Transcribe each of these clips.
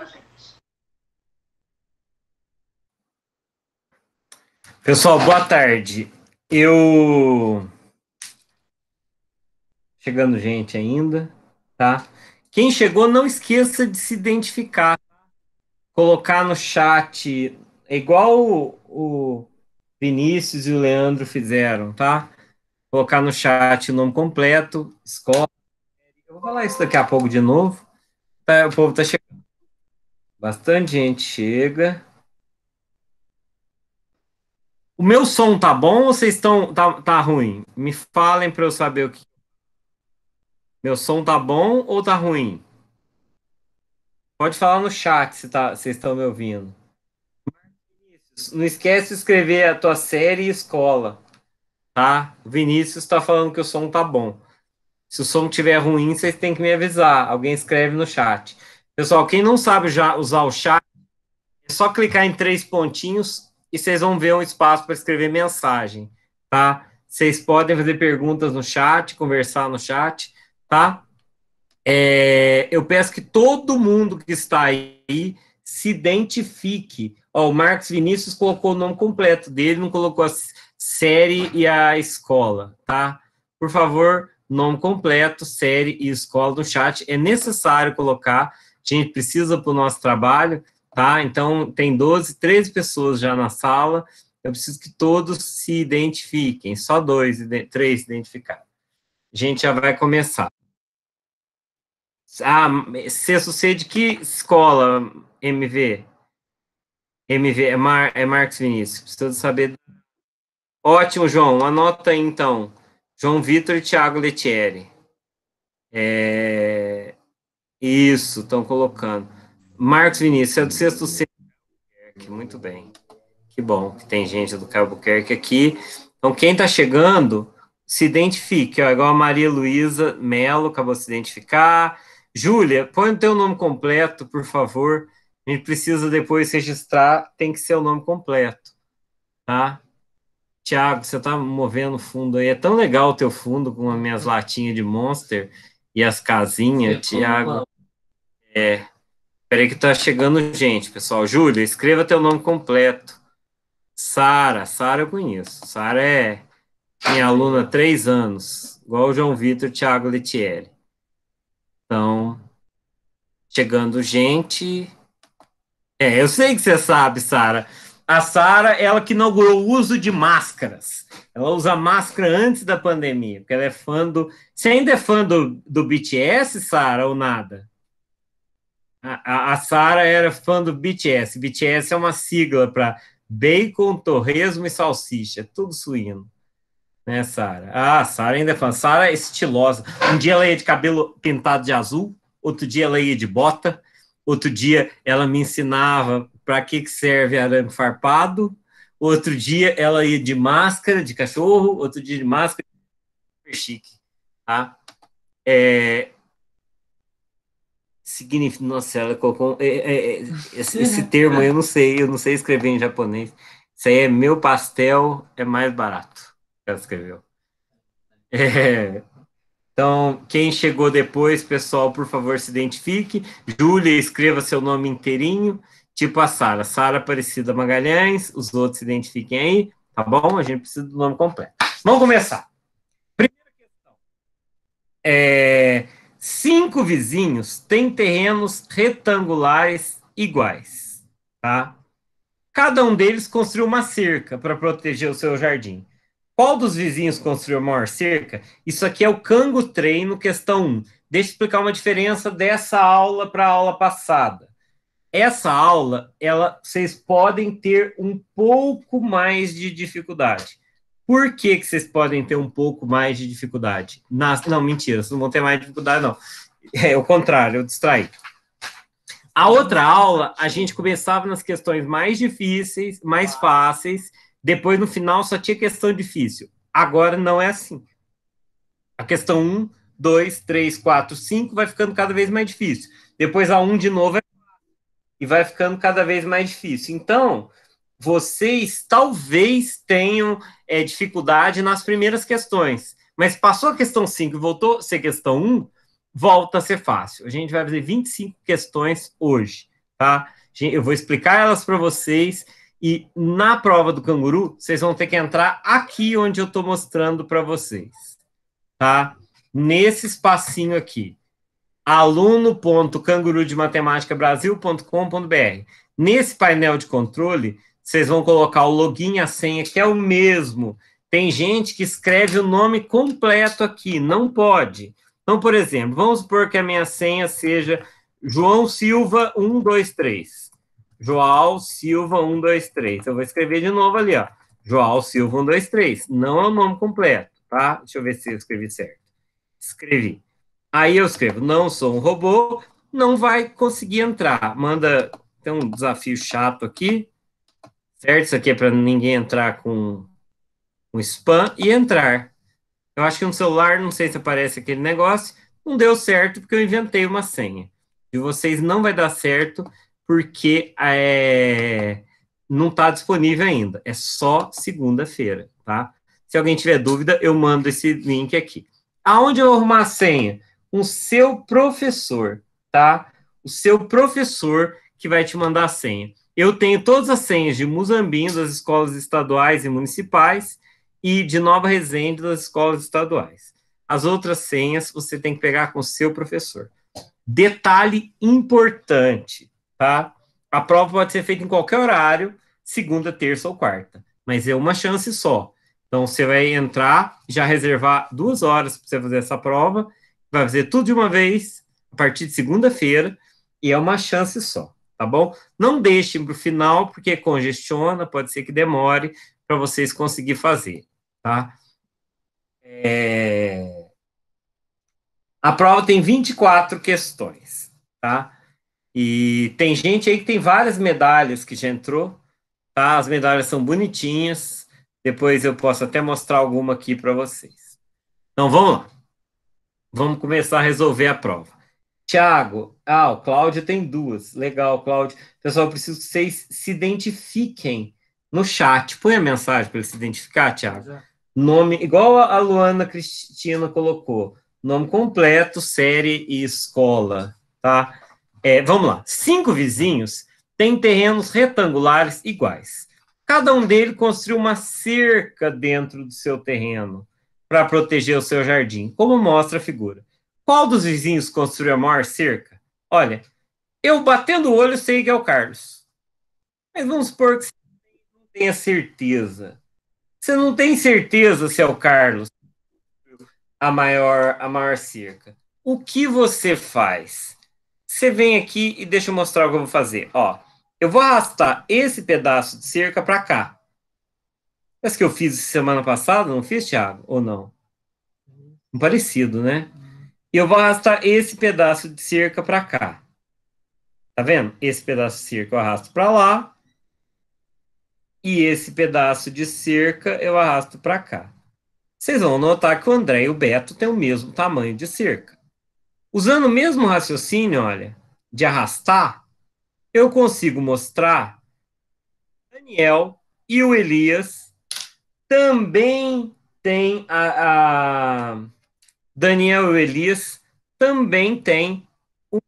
a gente. Pessoal, boa tarde. Eu. Chegando gente ainda, tá? Quem chegou, não esqueça de se identificar. Colocar no chat, é igual o, o Vinícius e o Leandro fizeram, tá? Colocar no chat o nome completo, escola. Eu vou falar isso daqui a pouco de novo. Tá, o povo tá chegando. Bastante gente chega. O meu som tá bom ou vocês estão tá, tá ruim? Me falem para eu saber o que. Meu som tá bom ou tá ruim? Pode falar no chat se tá, vocês estão me ouvindo. Não esquece de escrever a tua série e escola, tá? O Vinícius está falando que o som tá bom. Se o som tiver ruim, vocês têm que me avisar. Alguém escreve no chat. Pessoal, quem não sabe já usar o chat, é só clicar em três pontinhos e vocês vão ver um espaço para escrever mensagem, tá? Vocês podem fazer perguntas no chat, conversar no chat, tá? É, eu peço que todo mundo que está aí se identifique. Ó, o Marcos Vinícius colocou o nome completo dele, não colocou a série e a escola, tá? Por favor, nome completo, série e escola no chat. É necessário colocar a gente precisa para o nosso trabalho, tá? Então, tem 12, 13 pessoas já na sala, eu preciso que todos se identifiquem, só dois, três identificaram. A gente já vai começar. Ah, se sucede de que escola, MV? MV, é, Mar, é Marcos Vinícius, preciso saber. Ótimo, João, anota aí, então. João Vitor e Thiago Letieri. É... Isso, estão colocando. Marcos Vinícius, é do sexto C. Muito bem. Que bom que tem gente do Albuquerque aqui. Então, quem está chegando, se identifique. Ó, igual a Maria Luísa Melo, acabou de se identificar. Júlia, põe o teu nome completo, por favor. A gente precisa depois registrar, tem que ser o nome completo, tá? Tiago, você está movendo o fundo aí. É tão legal o teu fundo com as minhas latinhas de Monster e as casinhas, Tiago. É, peraí que tá chegando gente, pessoal. Júlia, escreva teu nome completo. Sara, Sara eu conheço. Sara é minha aluna há três anos, igual o João Vitor Tiago Letieri. Então, chegando gente. É, eu sei que você sabe, Sara. A Sara, ela que inaugurou o uso de máscaras. Ela usa máscara antes da pandemia, porque ela é fã do. Você ainda é fã do, do BTS, Sara, ou nada? A, a, a Sara era fã do BTS. BTS é uma sigla para bacon, torresmo e salsicha, tudo suíno. Né, Sara? Ah, Sara ainda é fã. Sara é estilosa. Um dia ela ia de cabelo pintado de azul, outro dia ela ia de bota, outro dia ela me ensinava para que, que serve arame farpado outro dia ela ia de máscara de cachorro, outro dia de máscara super chique, tá? É, significa, nossa, ela colocou é, é, é, esse, esse uhum. termo é. eu não sei, eu não sei escrever em japonês. Isso aí é meu pastel é mais barato. Ela escreveu. É, então, quem chegou depois, pessoal, por favor, se identifique. Júlia, escreva seu nome inteirinho. Tipo a Sara, Sara Aparecida Magalhães, os outros se identifiquem aí, tá bom? A gente precisa do nome completo. Vamos começar. Primeira questão. É, cinco vizinhos têm terrenos retangulares iguais, tá? Cada um deles construiu uma cerca para proteger o seu jardim. Qual dos vizinhos construiu a maior cerca? Isso aqui é o Cango Treino, questão 1. Deixa eu explicar uma diferença dessa aula para a aula passada essa aula, ela, vocês podem ter um pouco mais de dificuldade. Por que, que vocês podem ter um pouco mais de dificuldade? Nas, não, mentira, vocês não vão ter mais dificuldade, não. É o contrário, eu distraí. A outra aula, a gente começava nas questões mais difíceis, mais fáceis, depois no final só tinha questão difícil. Agora não é assim. A questão 1, 2, 3, 4, 5 vai ficando cada vez mais difícil. Depois a 1 de novo é e vai ficando cada vez mais difícil. Então, vocês talvez tenham é, dificuldade nas primeiras questões, mas passou a questão 5 e voltou a ser questão 1, um, volta a ser fácil. A gente vai fazer 25 questões hoje, tá? Eu vou explicar elas para vocês e na prova do canguru, vocês vão ter que entrar aqui onde eu estou mostrando para vocês, tá? Nesse espacinho aqui aluno.cangurudematematicabrasil.com.br. Nesse painel de controle, vocês vão colocar o login e a senha, que é o mesmo. Tem gente que escreve o nome completo aqui, não pode. Então, por exemplo, vamos supor que a minha senha seja João Silva 123. João Silva 123. Eu vou escrever de novo ali, ó. João Silva 123. Não é o nome completo, tá? Deixa eu ver se eu escrevi certo. Escrevi. Aí eu escrevo, não sou um robô, não vai conseguir entrar. Manda, tem um desafio chato aqui, certo? Isso aqui é para ninguém entrar com um spam e entrar. Eu acho que no celular, não sei se aparece aquele negócio, não deu certo porque eu inventei uma senha. De vocês não vai dar certo porque é, não está disponível ainda. É só segunda-feira, tá? Se alguém tiver dúvida, eu mando esse link aqui. Aonde eu vou arrumar a senha? o seu professor, tá? O seu professor que vai te mandar a senha. Eu tenho todas as senhas de Muzambinho, das escolas estaduais e municipais, e de Nova Resende, das escolas estaduais. As outras senhas você tem que pegar com o seu professor. Detalhe importante, tá? A prova pode ser feita em qualquer horário, segunda, terça ou quarta, mas é uma chance só. Então você vai entrar, já reservar duas horas para você fazer essa prova vai fazer tudo de uma vez, a partir de segunda-feira, e é uma chance só, tá bom? Não deixe para o final, porque congestiona, pode ser que demore para vocês conseguir fazer, tá? É... A prova tem 24 questões, tá? E tem gente aí que tem várias medalhas que já entrou, tá? As medalhas são bonitinhas. Depois eu posso até mostrar alguma aqui para vocês. Então vamos lá. Vamos começar a resolver a prova. Tiago, ah, o Cláudio tem duas. Legal, Cláudio. Pessoal, eu preciso que vocês se identifiquem no chat. Põe a mensagem para ele se identificar, Tiago. É. Nome, igual a Luana Cristina colocou, nome completo, série e escola, tá? É, vamos lá. Cinco vizinhos têm terrenos retangulares iguais. Cada um deles construiu uma cerca dentro do seu terreno para proteger o seu jardim, como mostra a figura. Qual dos vizinhos construiu a maior cerca? Olha, eu batendo o olho sei que é o Carlos. Mas vamos supor que você não tenha certeza. Você não tem certeza se é o Carlos a maior, a maior cerca. O que você faz? Você vem aqui e deixa eu mostrar o que eu vou fazer. Ó, eu vou arrastar esse pedaço de cerca para cá. Essa que eu fiz semana passada, não fiz, Thiago? Ou não? Uhum. Um parecido, né? E uhum. eu vou arrastar esse pedaço de cerca para cá. Tá vendo? Esse pedaço de cerca eu arrasto para lá. E esse pedaço de cerca eu arrasto para cá. Vocês vão notar que o André e o Beto têm o mesmo tamanho de cerca. Usando o mesmo raciocínio, olha, de arrastar, eu consigo mostrar Daniel e o Elias também tem a, a Daniel Elias, também tem um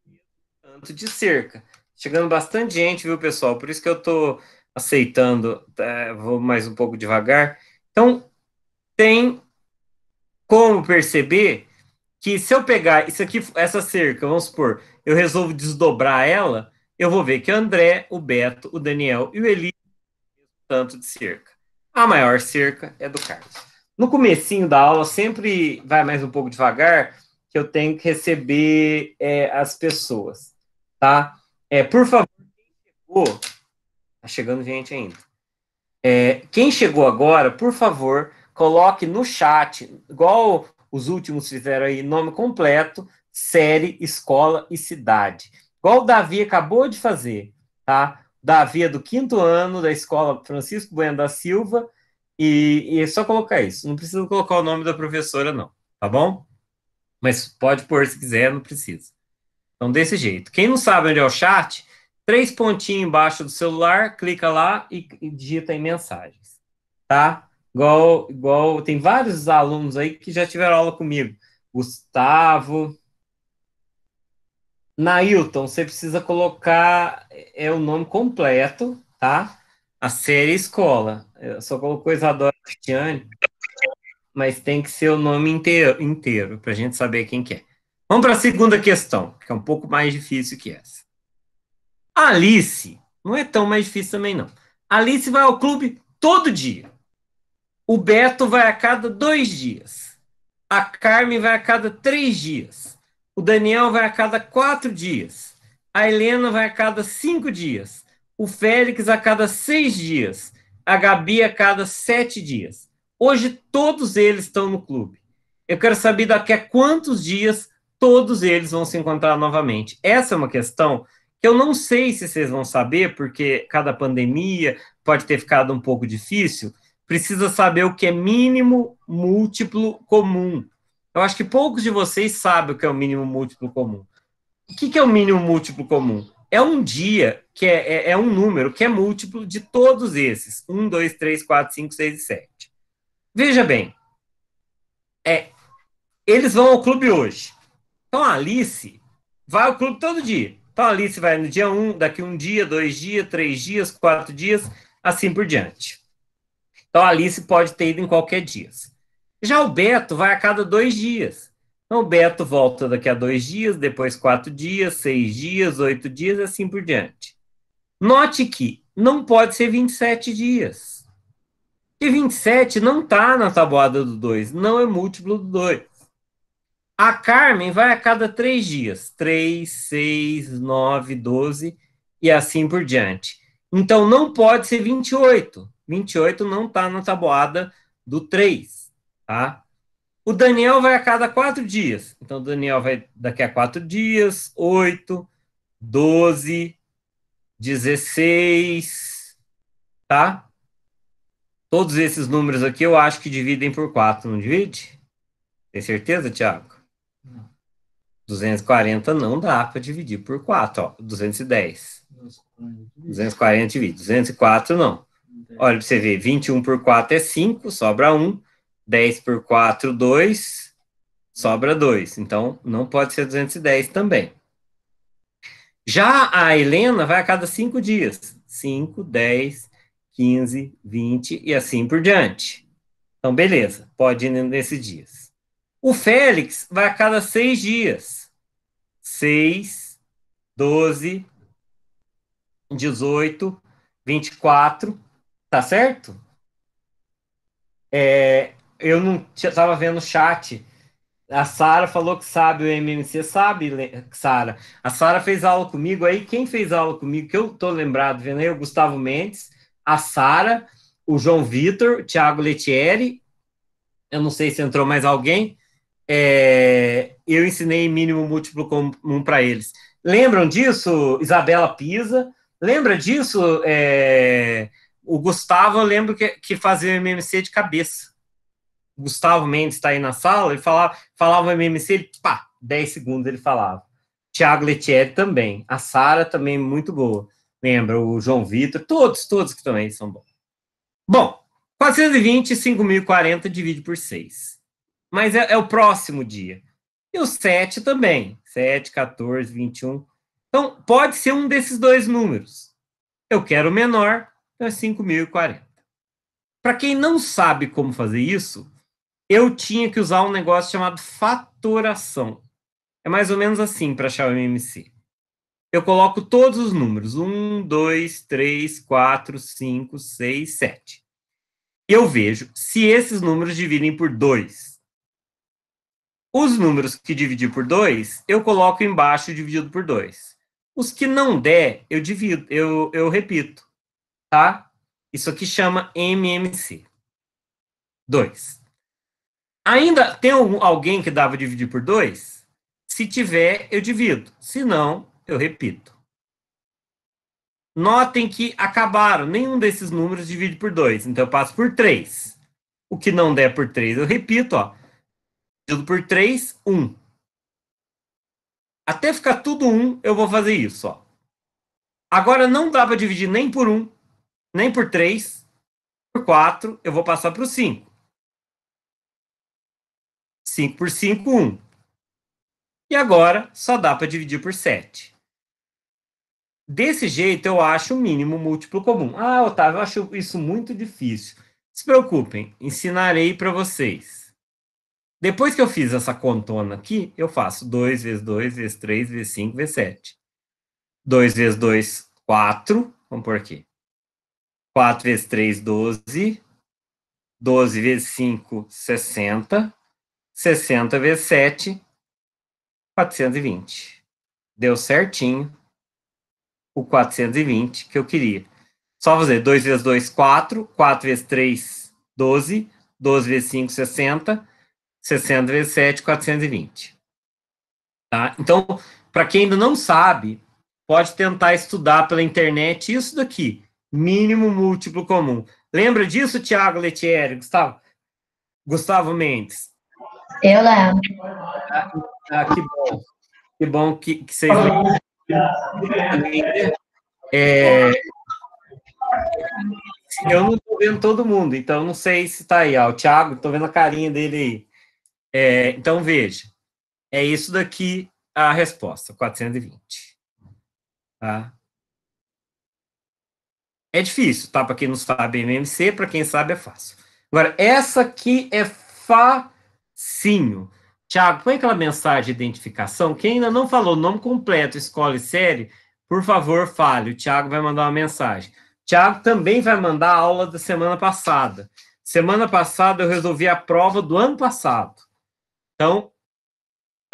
tanto de cerca. Chegando bastante gente, viu, pessoal? Por isso que eu estou aceitando, tá? vou mais um pouco devagar. Então, tem como perceber que se eu pegar isso aqui, essa cerca, vamos supor, eu resolvo desdobrar ela, eu vou ver que o André, o Beto, o Daniel e o Eli tanto de cerca. A maior cerca é do Carlos. No comecinho da aula, sempre vai mais um pouco devagar, que eu tenho que receber é, as pessoas, tá? É, por favor, quem chegou, tá chegando gente ainda. É, quem chegou agora, por favor, coloque no chat, igual os últimos fizeram aí, nome completo, série, escola e cidade. Igual o Davi acabou de fazer, tá? Davi é do quinto ano da escola Francisco Bueno da Silva, e, e é só colocar isso. Não precisa colocar o nome da professora, não, tá bom? Mas pode pôr se quiser, não precisa. Então, desse jeito. Quem não sabe onde é o chat, três pontinhos embaixo do celular, clica lá e, e digita em mensagens, tá? Igual, igual, tem vários alunos aí que já tiveram aula comigo. Gustavo, Nailton, você precisa colocar é o nome completo, tá? A série escola. Eu só colocou Isadora Cristiane, mas tem que ser o nome inteiro, inteiro para a gente saber quem que é. Vamos para a segunda questão, que é um pouco mais difícil que essa. Alice, não é tão mais difícil também não. Alice vai ao clube todo dia. O Beto vai a cada dois dias. A Carmen vai a cada três dias. O Daniel vai a cada quatro dias. A Helena vai a cada cinco dias. O Félix a cada seis dias. A Gabi a cada sete dias. Hoje todos eles estão no clube. Eu quero saber daqui a quantos dias todos eles vão se encontrar novamente. Essa é uma questão que eu não sei se vocês vão saber, porque cada pandemia pode ter ficado um pouco difícil. Precisa saber o que é mínimo, múltiplo, comum. Eu acho que poucos de vocês sabem o que é o mínimo múltiplo comum. O que, é o mínimo múltiplo comum? É um dia, que é, é, é, um número que é múltiplo de todos esses. 1, 2, 3, 4, 5, 6 e 7. Veja bem, é, eles vão ao clube hoje. Então a Alice vai ao clube todo dia. Então a Alice vai no dia 1, um, daqui um dia, dois dias, três dias, quatro dias, assim por diante. Então a Alice pode ter ido em qualquer dia. Já o Beto vai a cada dois dias. Então, o Beto volta daqui a dois dias, depois quatro dias, seis dias, oito dias, assim por diante. Note que não pode ser 27 dias. E 27 não está na tabuada do 2, não é múltiplo do 2. A Carmen vai a cada três dias: 3, 6, 9, 12 e assim por diante. Então não pode ser 28. 28 não está na tabuada do 3. Tá? O Daniel vai a cada quatro dias. Então, o Daniel vai daqui a quatro dias, oito, doze, dezesseis, tá? Todos esses números aqui eu acho que dividem por quatro, não divide? Tem certeza, Tiago? 240 não dá para dividir por 4, ó, 210. 240 divide, 204 não. Olha para você ver, 21 por 4 é 5, sobra 1. 10 por 4, 2, sobra 2. Então, não pode ser 210 também. Já a Helena vai a cada 5 dias. 5, 10, 15, 20 e assim por diante. Então, beleza, pode ir nesses dias. O Félix vai a cada 6 dias. 6, 12, 18, 24, tá certo? É, eu não estava vendo o chat. A Sara falou que sabe o MMC, sabe, Sara. A Sara fez aula comigo aí. Quem fez aula comigo, que eu tô lembrado, vendo aí, é o Gustavo Mendes, a Sara, o João Vitor, Thiago Letieri. Eu não sei se entrou mais alguém. É, eu ensinei mínimo múltiplo comum para eles. Lembram disso, Isabela Pisa? Lembra disso? É, o Gustavo, eu lembro que, que fazia MMC de cabeça. Gustavo Mendes está aí na sala, ele falava, falava MMC, ele, pá, 10 segundos ele falava. Tiago Letieri também. A Sara também muito boa. Lembra, o João Vitor, todos, todos que também são bons. Bom, 420, 5.040 divide por 6. Mas é, é, o próximo dia. E o 7 também. 7, 14, 21. Então, pode ser um desses dois números. Eu quero o menor, então é 5.040. Para quem não sabe como fazer isso, eu tinha que usar um negócio chamado fatoração. É mais ou menos assim para achar o MMC. Eu coloco todos os números: 1, 2, 3, 4, 5, 6, 7. Eu vejo se esses números dividem por 2. Os números que dividir por 2, eu coloco embaixo dividido por 2. Os que não der, eu divido, eu, eu repito. Tá? Isso aqui chama MMC. 2. Ainda tem algum, alguém que dava dividir por 2? Se tiver, eu divido. Se não, eu repito. Notem que acabaram. Nenhum desses números divide por 2. Então, eu passo por 3. O que não der por 3, eu repito. Ó. Dividido por 3, 1. Até ficar tudo 1, um, eu vou fazer isso. Ó. Agora, não dá para dividir nem por 1, um, nem por 3, por 4. Eu vou passar para o 5. 5 por 5, 1. E agora só dá para dividir por 7. Desse jeito eu acho o mínimo múltiplo comum. Ah, Otávio, eu acho isso muito difícil. Se preocupem, ensinarei para vocês. Depois que eu fiz essa contona aqui, eu faço 2 vezes 2 vezes 3 vezes 5 vezes 7. 2 vezes 2, 4. Vamos por aqui. 4 vezes 3, 12. 12 vezes 5, 60. 60 vezes 7, 420. Deu certinho o 420 que eu queria. Só fazer 2 vezes 2, 4. 4 vezes 3, 12. 12 vezes 5, 60. 60 vezes 7, 420. Tá? Então, para quem ainda não sabe, pode tentar estudar pela internet isso daqui. Mínimo múltiplo comum. Lembra disso, Tiago Letieri, Gustavo? Gustavo Mendes. Eu lembro. Ah, ah, que bom. Que bom que, que vocês. É, eu não estou vendo todo mundo, então não sei se está aí. Ó, o Thiago, estou vendo a carinha dele aí. É, então veja, é isso daqui a resposta, 420. Tá? É difícil, tá? Para quem não sabe, MMC, para quem sabe é fácil. Agora, essa aqui é fa Sim. Tiago, põe aquela mensagem de identificação. Quem ainda não falou nome completo, escola e série, por favor, fale. O Tiago vai mandar uma mensagem. Tiago também vai mandar a aula da semana passada. Semana passada eu resolvi a prova do ano passado. Então,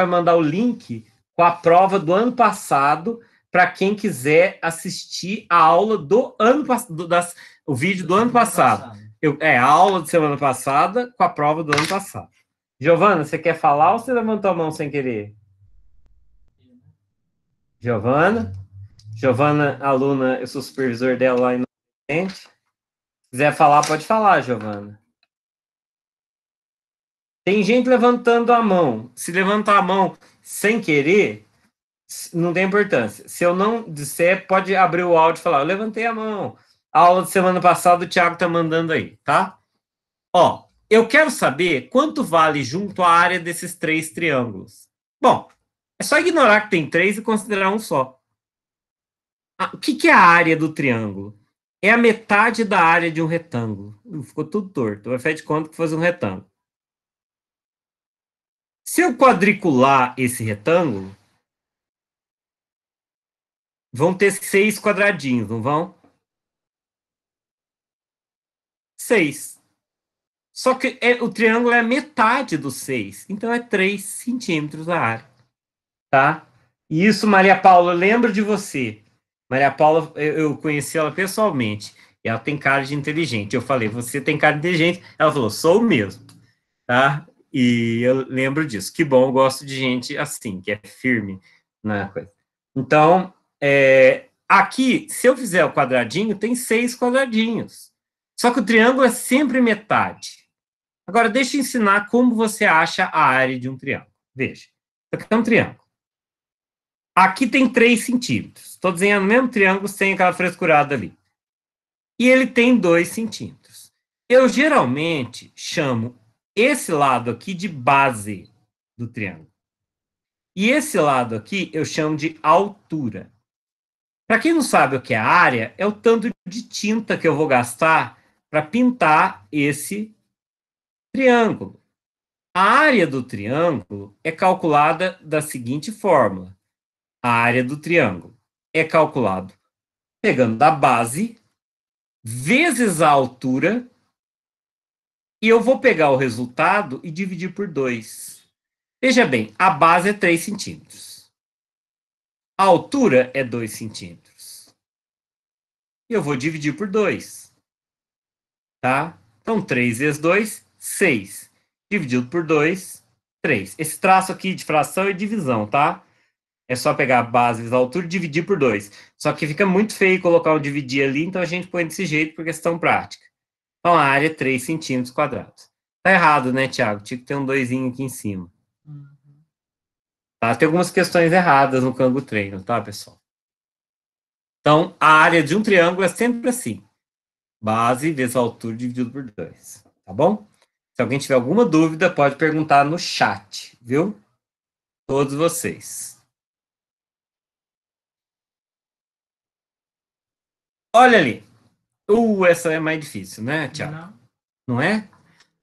vai mandar o link com a prova do ano passado para quem quiser assistir a aula do ano passado, o vídeo do ano passado. Eu, é, a aula de semana passada com a prova do ano passado. Giovana, você quer falar ou você levantou a mão sem querer? Giovana? Giovana, aluna, eu sou supervisor dela lá em Se quiser falar, pode falar, Giovana. Tem gente levantando a mão. Se levantar a mão sem querer, não tem importância. Se eu não disser, pode abrir o áudio e falar, eu levantei a mão. A aula de semana passada, o Thiago tá mandando aí, tá? Ó, eu quero saber quanto vale junto à área desses três triângulos. Bom, é só ignorar que tem três e considerar um só. o que, que é a área do triângulo? É a metade da área de um retângulo. Hum, ficou tudo torto. Vai fazer de conta que fosse um retângulo. Se eu quadricular esse retângulo, vão ter seis quadradinhos, não vão? Seis. Só que é, o triângulo é a metade do 6, então é 3 centímetros a área. Tá? E isso, Maria Paula, eu lembro de você. Maria Paula, eu conheci ela pessoalmente. E ela tem cara de inteligente. Eu falei, você tem cara de inteligente. Ela falou, sou mesmo. Tá? E eu lembro disso. Que bom, eu gosto de gente assim, que é firme na coisa. Então, é, aqui, se eu fizer o quadradinho, tem seis quadradinhos. Só que o triângulo é sempre metade. Agora, deixa eu ensinar como você acha a área de um triângulo. Veja, aqui é um triângulo. Aqui tem 3 centímetros. Estou desenhando o mesmo triângulo sem aquela frescurada ali. E ele tem 2 centímetros. Eu geralmente chamo esse lado aqui de base do triângulo. E esse lado aqui eu chamo de altura. Para quem não sabe o que é área, é o tanto de tinta que eu vou gastar para pintar esse Triângulo. A área do triângulo é calculada da seguinte fórmula: a área do triângulo é calculado pegando a base vezes a altura e eu vou pegar o resultado e dividir por 2. Veja bem, a base é 3 centímetros. A altura é 2 centímetros. E eu vou dividir por 2. Tá? Então, 3 vezes 2 6. Dividido por 2, 3. Esse traço aqui de fração e é divisão, tá? É só pegar a base vezes a altura e dividir por 2. Só que fica muito feio colocar um dividir ali, então a gente põe desse jeito por questão prática. Então a área é 3 centímetros quadrados. Tá errado, né, Tiago? Tinha que ter um doisinho aqui em cima. Uhum. Tá? Tem algumas questões erradas no Cango Treino, tá, pessoal? Então, a área de um triângulo é sempre assim. Base vezes altura dividido por 2. Tá bom? Se alguém tiver alguma dúvida, pode perguntar no chat, viu? Todos vocês. Olha ali. Uh, essa é mais difícil, né, Tiago? Não. Não é?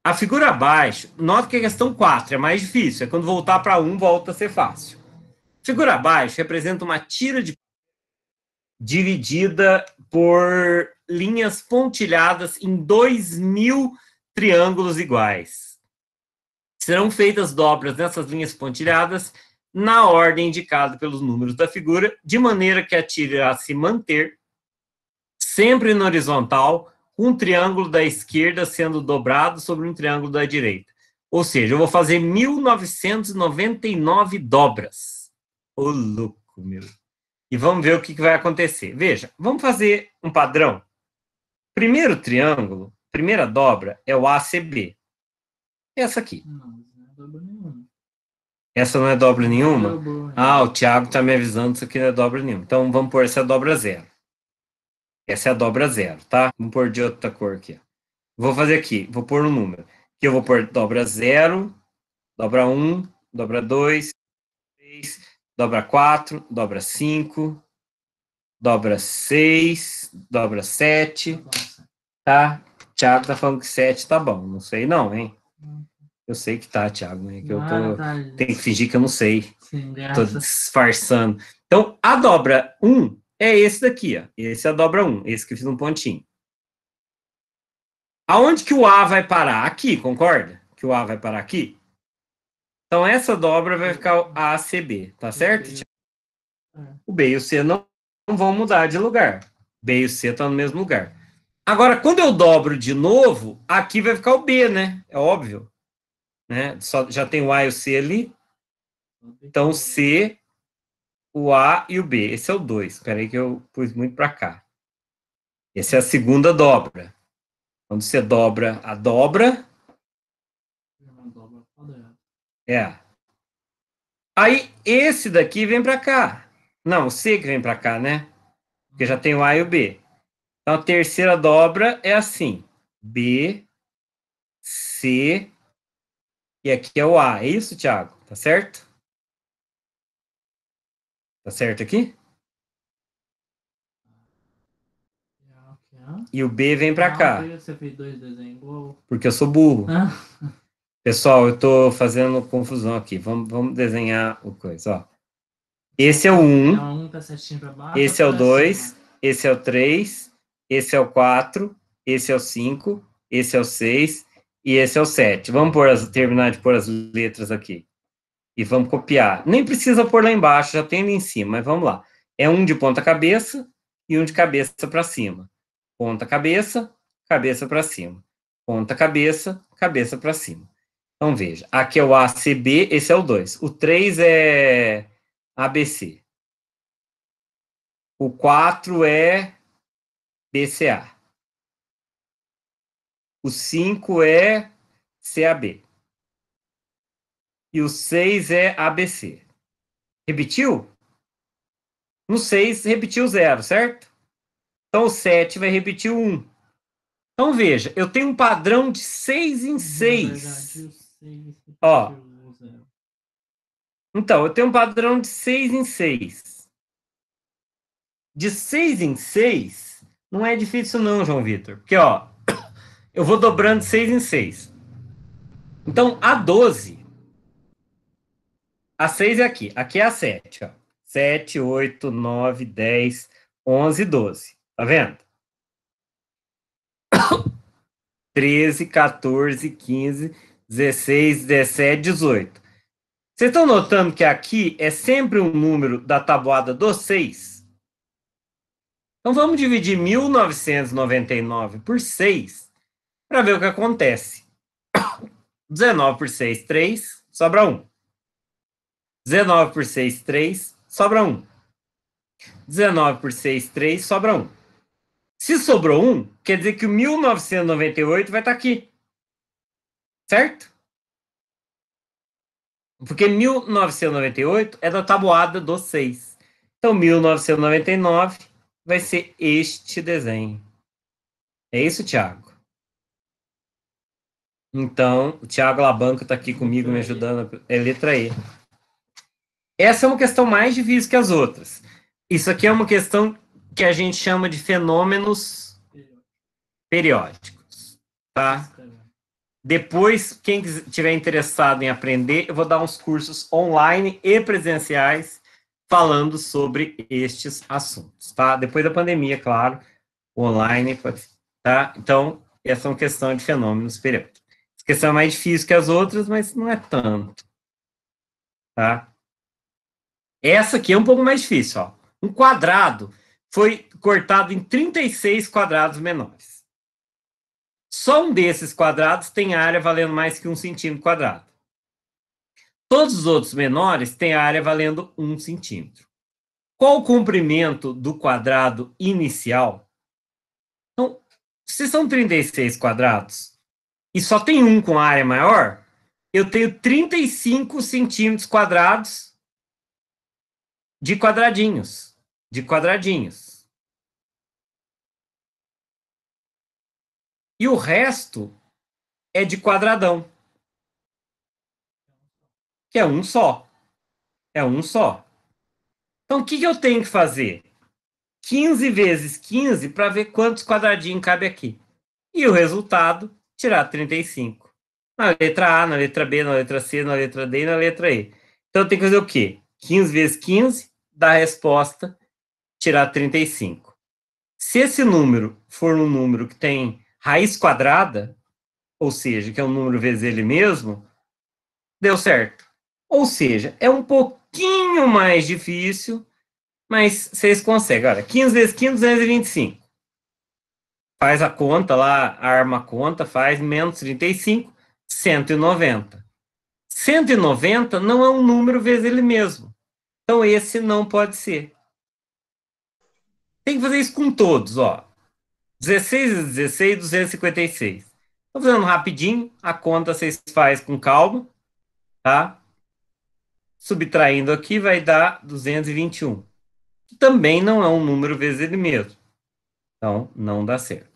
A figura abaixo, nota que a questão 4 é mais difícil, é quando voltar para 1 volta a ser fácil. Figura abaixo representa uma tira de dividida por linhas pontilhadas em 2.000 triângulos iguais. Serão feitas dobras nessas linhas pontilhadas na ordem indicada pelos números da figura, de maneira que a tira se manter sempre no horizontal, com um triângulo da esquerda sendo dobrado sobre um triângulo da direita. Ou seja, eu vou fazer 1999 dobras. Ô, oh, louco, meu. E vamos ver o que vai acontecer. Veja, vamos fazer um padrão. Primeiro triângulo, primeira dobra é o ACB. Essa aqui. Não, não é dobra nenhuma. Essa não é dobra nenhuma? É né? dobra. Ah, o Thiago está me avisando que isso aqui não é dobra nenhuma. Então vamos pôr essa é dobra zero. Essa é a dobra zero, tá? Vamos pôr de outra cor aqui. Vou fazer aqui, vou pôr um número. Aqui eu vou pôr dobra zero, dobra um, dobra dois, três, dobra quatro, dobra cinco, dobra seis, dobra sete, tá? Thiago tá falando que 7 tá bom. Não sei não, hein? Uhum. Eu sei que tá, Thiago, né? Que eu tô... Tá, Tem que fingir que eu não sei. Sim, tô disfarçando. Então, a dobra 1 é esse daqui, ó. Esse é a dobra 1, esse que eu fiz um pontinho. Aonde que o A vai parar? Aqui, concorda? Que o A vai parar aqui? Então, essa dobra vai ficar o ACB, tá certo? É. O B e o C não, não vão mudar de lugar. B e o C estão no mesmo lugar. Agora, quando eu dobro de novo, aqui vai ficar o B, né? É óbvio. Né? Só, já tem o A e o C ali. Então, o C, o A e o B. Esse é o 2. Espera aí que eu pus muito para cá. Essa é a segunda dobra. Quando você dobra a dobra... É. Aí, esse daqui vem para cá. Não, o C que vem para cá, né? Porque já tem o A e o B. Então, a terceira dobra é assim: B, C, e aqui é o A. É isso, Thiago, Tá certo? Tá certo aqui? E o B vem para cá. Porque eu sou burro. Ah. Pessoal, eu tô fazendo confusão aqui. Vamos, vamos desenhar o coisa, ó. Esse é o 1. Um, é tá esse é o 2. Esse é o 3 esse é o 4, esse é o 5, esse é o 6 e esse é o 7. Vamos as, terminar de pôr as letras aqui. E vamos copiar. Nem precisa pôr lá embaixo, já tem ali em cima, mas vamos lá. É um de ponta cabeça e um de cabeça para cima. Ponta cabeça, cabeça para cima. Ponta cabeça, cabeça para cima. Então veja, aqui é o ACB, esse é o 2. O 3 é ABC. O 4 é BCA. O 5 é CAB. E o 6 é ABC. Repetiu? No 6, repetiu 0, certo? Então, o 7 vai repetir o 1. Então, veja, eu tenho um padrão de 6 em 6. Uhum, é Ó. Então, eu tenho um padrão de 6 em 6. De 6 em 6, não é difícil não, João Vitor. Porque, ó, eu vou dobrando seis em seis. Então, a 12, a 6 é aqui. Aqui é a 7, ó. 7, 8, 9, 10, 11, 12. Tá vendo? 13, 14, 15, 16, 17, 18. Vocês estão notando que aqui é sempre um número da tabuada do 6? Então vamos dividir 1999 por 6 para ver o que acontece. 19 por 6, 3, sobra 1. 19 por 6, 3, sobra 1. 19 por 6, 3, sobra 1. Se sobrou 1, quer dizer que o 1998 vai estar tá aqui. Certo? Porque 1998 é da tabuada do 6. Então, 1999 vai ser este desenho. É isso, Tiago? Então, o Tiago Labanca está aqui é comigo me ajudando. É letra E. Essa é uma questão mais difícil que as outras. Isso aqui é uma questão que a gente chama de fenômenos periódicos. Tá? Depois, quem estiver interessado em aprender, eu vou dar uns cursos online e presenciais falando sobre estes assuntos, tá? Depois da pandemia, claro, online, tá? Então, essa é uma questão de fenômenos periódicos. Essa questão é mais difícil que as outras, mas não é tanto, tá? Essa aqui é um pouco mais difícil, ó. Um quadrado foi cortado em 36 quadrados menores. Só um desses quadrados tem área valendo mais que um centímetro quadrado. Todos os outros menores têm a área valendo 1 centímetro. Qual o comprimento do quadrado inicial? Então, se são 36 quadrados e só tem um com área maior, eu tenho 35 centímetros quadrados de quadradinhos, de quadradinhos. E o resto é de quadradão que é um só. É um só. Então, o que, que eu tenho que fazer? 15 vezes 15 para ver quantos quadradinhos cabe aqui. E o resultado, tirar 35. Na letra A, na letra B, na letra C, na letra D e na letra E. Então, eu tenho que fazer o quê? 15 vezes 15, dá a resposta, tirar 35. Se esse número for um número que tem raiz quadrada, ou seja, que é um número vezes ele mesmo, deu certo. Ou seja, é um pouquinho mais difícil, mas vocês conseguem. Olha, 15 vezes 15, 225. Faz a conta lá, arma a conta, faz menos 35, 190. 190 não é um número vezes ele mesmo. Então, esse não pode ser. Tem que fazer isso com todos, ó. 16 16, 256. Estou fazendo rapidinho, a conta vocês fazem com calma, tá? subtraindo aqui vai dar 221, que também não é um número vezes ele mesmo. Então, não dá certo.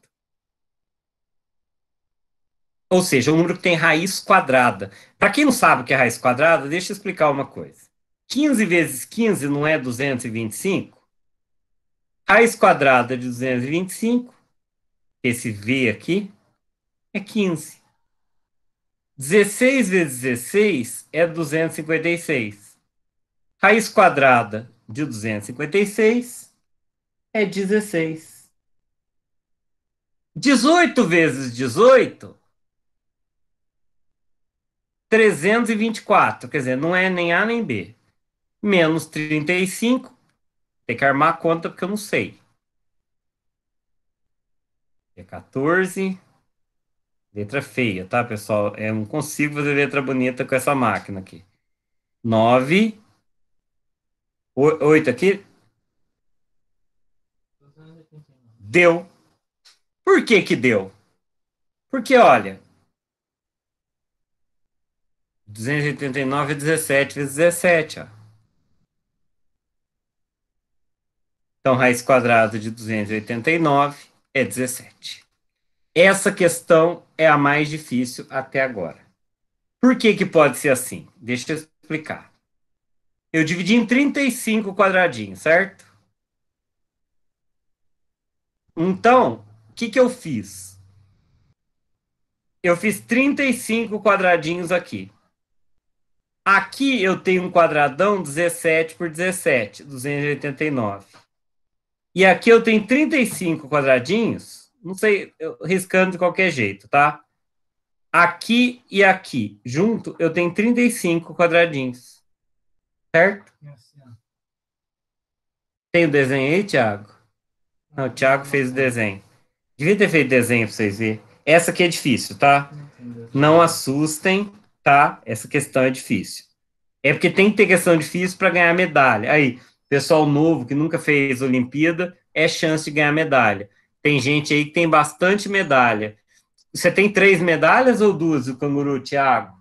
Ou seja, um número que tem raiz quadrada. Para quem não sabe o que é raiz quadrada, deixa eu explicar uma coisa. 15 vezes 15 não é 225? Raiz quadrada de 225, esse V aqui, é 15. 16 vezes 16 é 256. Raiz quadrada de 256 é 16. 18 vezes 18, 324. Quer dizer, não é nem A nem B. Menos 35. Tem que armar a conta porque eu não sei. É 14 Letra feia, tá, pessoal? É, eu não consigo fazer letra bonita com essa máquina aqui. 9. 8 aqui. Deu. Por que que deu? Porque, olha, 289 é 17 vezes 17, ó. Então, raiz quadrada de 289 é 17. Essa questão é a mais difícil até agora. Por que, que pode ser assim? Deixa eu explicar. Eu dividi em 35 quadradinhos, certo? Então, o que, que eu fiz? Eu fiz 35 quadradinhos aqui. Aqui eu tenho um quadradão 17 por 17, 289. E aqui eu tenho 35 quadradinhos, não sei, eu, riscando de qualquer jeito, tá? Aqui e aqui, junto, eu tenho 35 quadradinhos. Certo? Tem o desenho aí, Thiago? Não, o Thiago fez o desenho. Devia ter feito desenho para vocês verem. Essa aqui é difícil, tá? Não assustem, tá? Essa questão é difícil. É porque tem que ter questão difícil para ganhar medalha. Aí, pessoal novo que nunca fez Olimpíada, é chance de ganhar medalha. Tem gente aí que tem bastante medalha. Você tem três medalhas ou duas, o canguru, Thiago?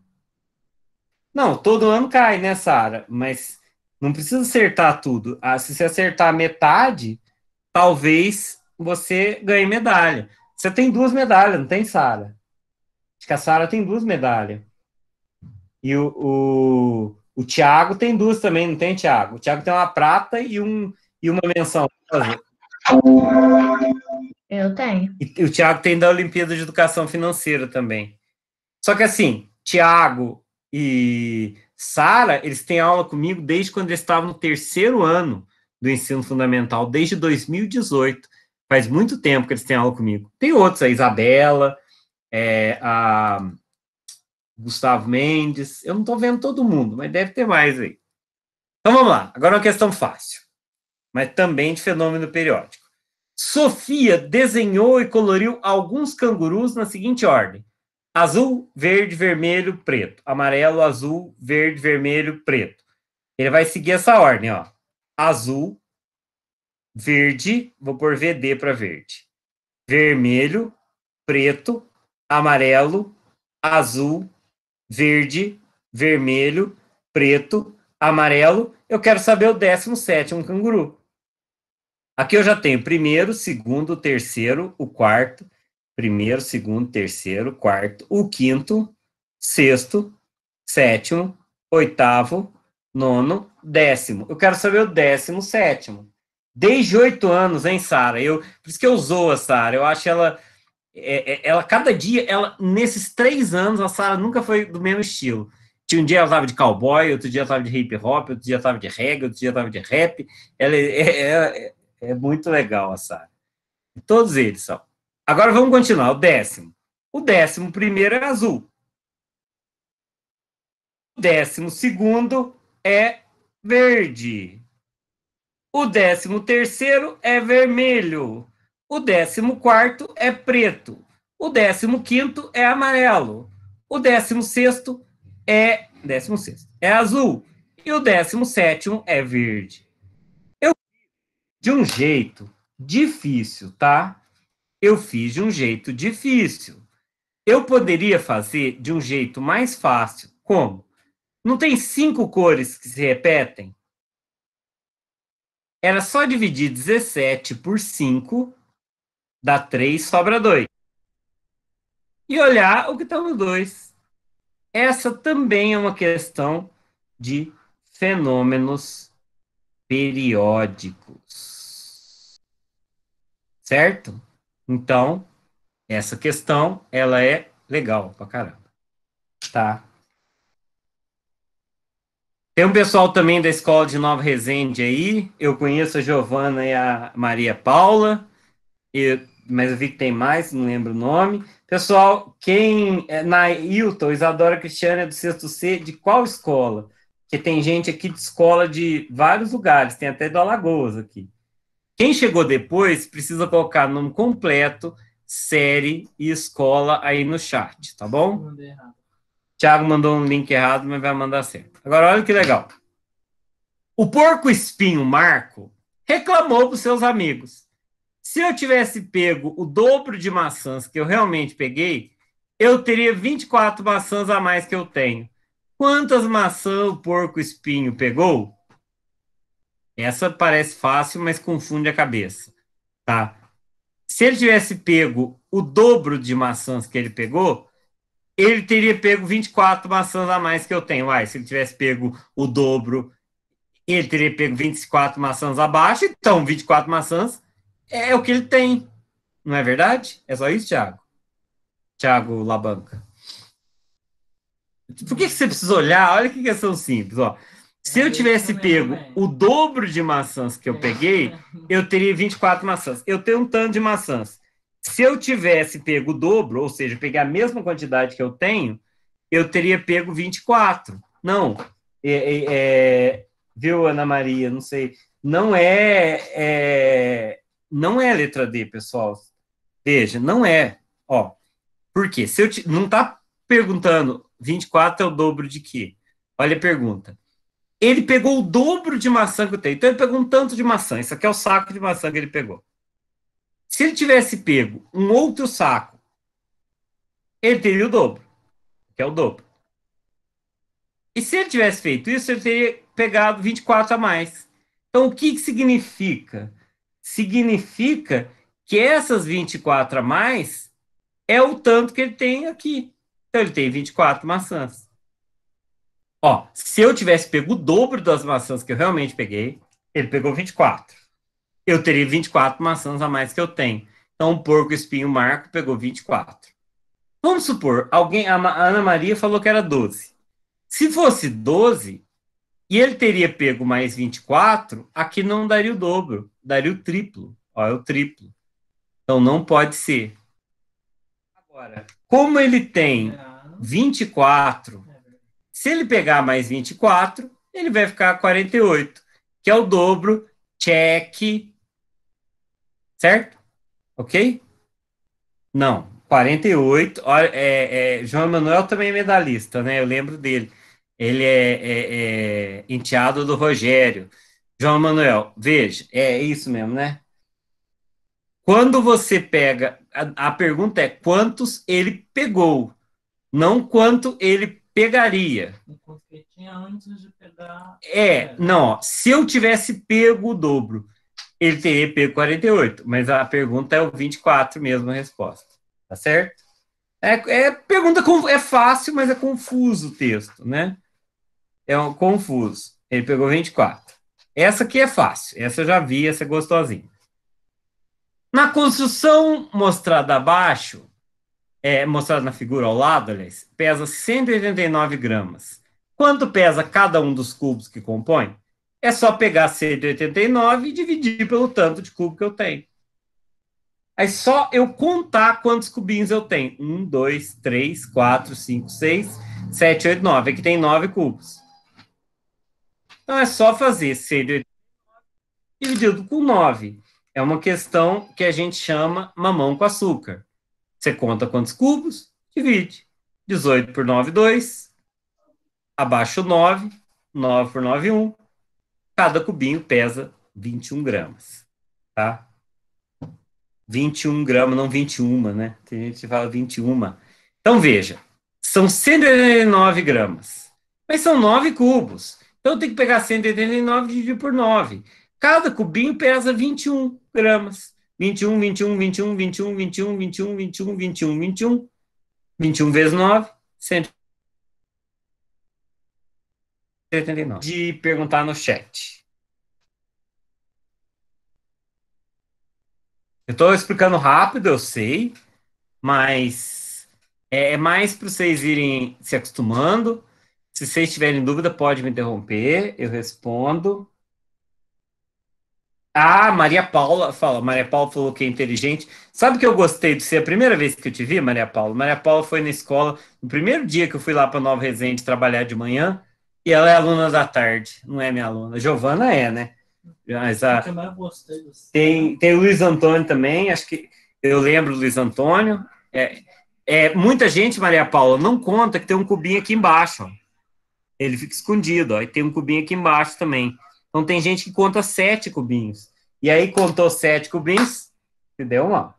Não, todo ano cai, né, Sara? Mas não precisa acertar tudo. Ah, se você acertar metade, talvez você ganhe medalha. Você tem duas medalhas, não tem, Sara? Acho que a Sara tem duas medalhas. E o, o, o Thiago tem duas também, não tem, Thiago? O Thiago tem uma prata e, um, e uma menção. Eu tenho. E o Tiago tem da Olimpíada de Educação Financeira também. Só que assim, Tiago e Sara, eles têm aula comigo desde quando eles estavam no terceiro ano do ensino fundamental, desde 2018. Faz muito tempo que eles têm aula comigo. Tem outros, a Isabela, é, a Gustavo Mendes. Eu não estou vendo todo mundo, mas deve ter mais aí. Então vamos lá. Agora é uma questão fácil mas também de fenômeno periódico. Sofia desenhou e coloriu alguns cangurus na seguinte ordem: azul, verde, vermelho, preto, amarelo, azul, verde, vermelho, preto. Ele vai seguir essa ordem, ó. Azul, verde, vou pôr VD para verde. Vermelho, preto, amarelo, azul, verde, vermelho, preto, amarelo. Eu quero saber o 17 canguru. Aqui eu já tenho primeiro, segundo, terceiro, o quarto, primeiro, segundo, terceiro, quarto, o quinto, sexto, sétimo, oitavo, nono, décimo. Eu quero saber o décimo sétimo. Desde oito anos, hein, Sara? Eu, por isso que eu zoo a Sara. Eu acho ela, é, é ela cada dia, ela nesses três anos, a Sara nunca foi do mesmo estilo. Tinha um dia ela tava de cowboy, outro dia ela tava de hip hop, outro dia ela tava de reggae, outro dia ela tava de rap. Ela, é, é, é é muito legal a Sara. Todos eles são. Agora vamos continuar. O décimo. O décimo primeiro é azul. O décimo segundo é verde. O décimo terceiro é vermelho. O décimo quarto é preto. O décimo quinto é amarelo. O décimo sexto é décimo sexto é azul e o décimo sétimo é verde de um jeito difícil, tá? Eu fiz de um jeito difícil. Eu poderia fazer de um jeito mais fácil. Como? Não tem cinco cores que se repetem? Era só dividir 17 por 5, dá 3, sobra 2. E olhar o que está no 2. Essa também é uma questão de fenômenos periódicos certo? Então, essa questão, ela é legal pra caramba, tá? Tem um pessoal também da escola de Nova Resende aí, eu conheço a Giovana e a Maria Paula, e, mas eu vi que tem mais, não lembro o nome. Pessoal, quem, é na Hilton, Isadora Cristiana é do sexto C, de qual escola? Porque tem gente aqui de escola de vários lugares, tem até do Alagoas aqui. Quem chegou depois precisa colocar nome completo, série e escola aí no chat, tá bom? Tiago mandou um link errado, mas vai mandar certo. Agora, olha que legal. O porco espinho Marco reclamou para seus amigos. Se eu tivesse pego o dobro de maçãs que eu realmente peguei, eu teria 24 maçãs a mais que eu tenho. Quantas maçãs o porco espinho pegou? Essa parece fácil, mas confunde a cabeça, tá? Se ele tivesse pego o dobro de maçãs que ele pegou, ele teria pego 24 maçãs a mais que eu tenho. Uai, se ele tivesse pego o dobro, ele teria pego 24 maçãs abaixo, então 24 maçãs é o que ele tem. Não é verdade? É só isso, Thiago? Thiago Labanca. Por que, você precisa olhar? Olha que questão simples, ó. Se eu tivesse pego o dobro de maçãs que eu peguei, eu teria 24 maçãs. Eu tenho um tanto de maçãs. Se eu tivesse pego o dobro, ou seja, peguei a mesma quantidade que eu tenho, eu teria pego 24. Não, é, é, é, viu, Ana Maria? Não sei. Não é, é, não é letra D, pessoal. Veja, não é. Ó, por quê? Se eu te, não está perguntando 24 é o dobro de quê? Olha a pergunta ele pegou o dobro de maçã que eu tenho. Então ele pegou um tanto de maçã. Isso aqui é o saco de maçã que ele pegou. Se ele tivesse pego um outro saco, ele teria o dobro, que é o dobro. E se ele tivesse feito isso, ele teria pegado 24 a mais. Então o que, que significa? Significa que essas 24 a mais é o tanto que ele tem aqui. Então ele tem 24 maçãs. Ó, se eu tivesse pego o dobro das maçãs que eu realmente peguei, ele pegou 24. Eu teria 24 maçãs a mais que eu tenho. Então, o porco espinho Marco pegou 24. Vamos supor, alguém, a, Ana Maria falou que era 12. Se fosse 12, e ele teria pego mais 24, aqui não daria o dobro, daria o triplo. Ó, é o triplo. Então, não pode ser. Agora, como ele tem 24 se ele pegar mais 24, ele vai ficar 48, que é o dobro, cheque, certo? Ok? Não, 48, é, é, João Manuel também é medalhista, né? Eu lembro dele. Ele é, é, é enteado do Rogério. João Manuel, veja, é isso mesmo, né? Quando você pega, a, a pergunta é quantos ele pegou, não quanto ele pegaria. Antes de pegar... É, é, não, ó, se eu tivesse pego o dobro, ele teria pego 48, mas a pergunta é o 24 mesmo a resposta, tá certo? É, é pergunta é fácil, mas é confuso o texto, né? É um, confuso. Ele pegou 24. Essa aqui é fácil, essa eu já vi, essa é gostosinha. Na construção mostrada abaixo, é, mostrado na figura ao lado, aliás, pesa 189 gramas. Quanto pesa cada um dos cubos que compõe? É só pegar 189 e dividir pelo tanto de cubo que eu tenho. Aí só eu contar quantos cubinhos eu tenho. Um, dois, três, quatro, cinco, seis, sete, oito, nove. Aqui tem nove cubos. Então é só fazer 189 dividido com 9. É uma questão que a gente chama mamão com açúcar. Você conta quantos cubos, divide. 18 por 9, 2. Abaixo 9. 9 por 9, 1. Cada cubinho pesa 21 gramas, tá? 21 gramas, não 21, né? Tem gente que fala 21. Então, veja, são 189 gramas, mas são 9 cubos. Então, eu tenho que pegar 189 e dividir por 9. Cada cubinho pesa 21 gramas. 21, 21, 21, 21, 21, 21, 21, 21, 21. 21 vezes 9, 179. De perguntar no chat. Eu estou explicando rápido, eu sei, mas é mais para vocês irem se acostumando. Se vocês tiverem dúvida, pode me interromper, eu respondo. Ah, Maria Paula, fala, Maria Paula falou que é inteligente. Sabe que eu gostei de ser a primeira vez que eu te vi, Maria Paula? Maria Paula foi na escola, no primeiro dia que eu fui lá para Nova Resende trabalhar de manhã, e ela é aluna da tarde, não é minha aluna. Giovana é, né? Mas a... Tem, tem Luiz Antônio também, acho que eu lembro do Luiz Antônio. É, é, muita gente, Maria Paula, não conta que tem um cubinho aqui embaixo. Ó. Ele fica escondido, ó, e tem um cubinho aqui embaixo também. Então tem gente que conta sete cubinhos. E aí contou sete cubinhos se deu uma.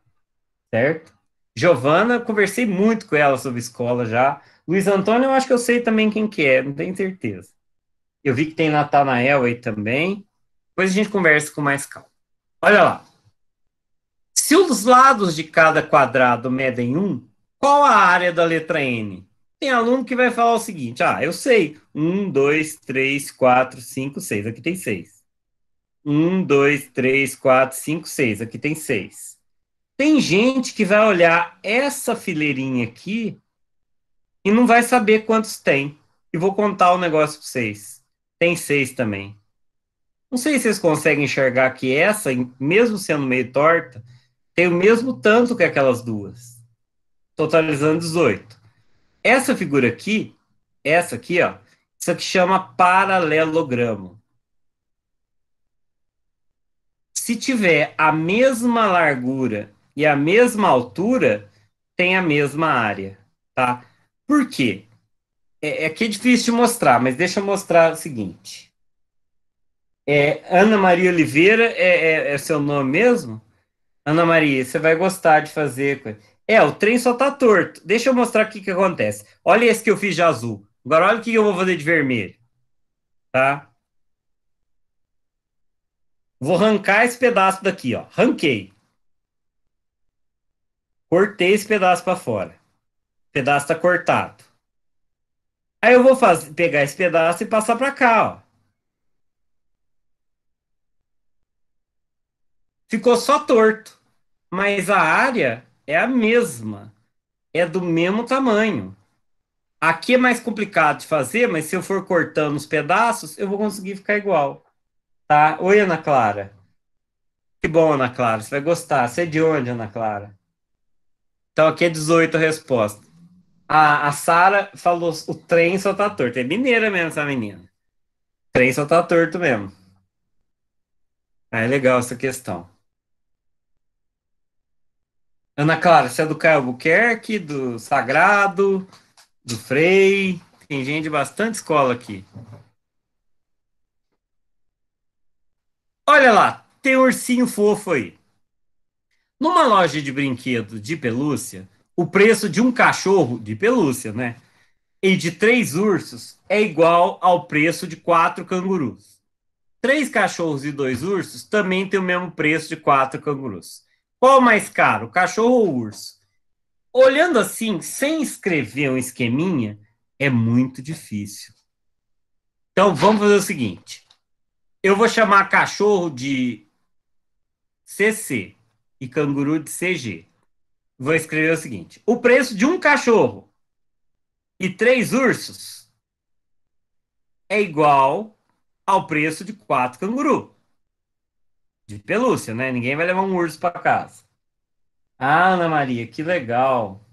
Certo? Giovana, conversei muito com ela sobre escola já. Luiz Antônio, eu acho que eu sei também quem que é, não tenho certeza. Eu vi que tem Natanael aí também. Depois a gente conversa com mais calma. Olha lá. Se os lados de cada quadrado medem 1, um, qual a área da letra N? Tem aluno que vai falar o seguinte: ah, eu sei. Um, dois, três, quatro, cinco, seis. Aqui tem seis. Um, dois, três, quatro, cinco, seis. Aqui tem seis. Tem gente que vai olhar essa fileirinha aqui e não vai saber quantos tem. E vou contar o um negócio para vocês. Tem seis também. Não sei se vocês conseguem enxergar que essa, mesmo sendo meio torta, tem o mesmo tanto que aquelas duas, totalizando 18. Essa figura aqui, essa aqui, ó, isso aqui chama paralelogramo. Se tiver a mesma largura e a mesma altura, tem a mesma área, tá? Por quê? É, é que é difícil de mostrar, mas deixa eu mostrar o seguinte. É, Ana Maria Oliveira é, é, é seu nome mesmo? Ana Maria, você vai gostar de fazer. É, o trem só tá torto. Deixa eu mostrar o que que acontece. Olha esse que eu fiz de azul. Agora olha o que eu vou fazer de vermelho. Tá? Vou arrancar esse pedaço daqui, ó. Ranquei. Cortei esse pedaço para fora. O pedaço tá cortado. Aí eu vou fazer, pegar esse pedaço e passar para cá, ó. Ficou só torto. Mas a área é a mesma, é do mesmo tamanho. Aqui é mais complicado de fazer, mas se eu for cortando os pedaços, eu vou conseguir ficar igual. Tá? Oi, Ana Clara. Que bom, Ana Clara, você vai gostar. Você é de onde, Ana Clara? Então aqui é 18 a resposta. A, a Sara falou: o trem só tá torto. É mineira mesmo essa menina. O trem só tá torto mesmo. É legal essa questão. Ana Clara, você é do Caio Albuquerque, do Sagrado, do Frei. Tem gente de bastante escola aqui. Olha lá, tem ursinho fofo aí. Numa loja de brinquedo de pelúcia, o preço de um cachorro de pelúcia, né? E de três ursos é igual ao preço de quatro cangurus. Três cachorros e dois ursos também tem o mesmo preço de quatro cangurus. Qual mais caro, cachorro ou urso? Olhando assim, sem escrever um esqueminha, é muito difícil. Então vamos fazer o seguinte: eu vou chamar cachorro de CC e canguru de CG. Vou escrever o seguinte: o preço de um cachorro e três ursos é igual ao preço de quatro canguru de pelúcia, né? Ninguém vai levar um urso para casa. Ah, Ana Maria, que legal.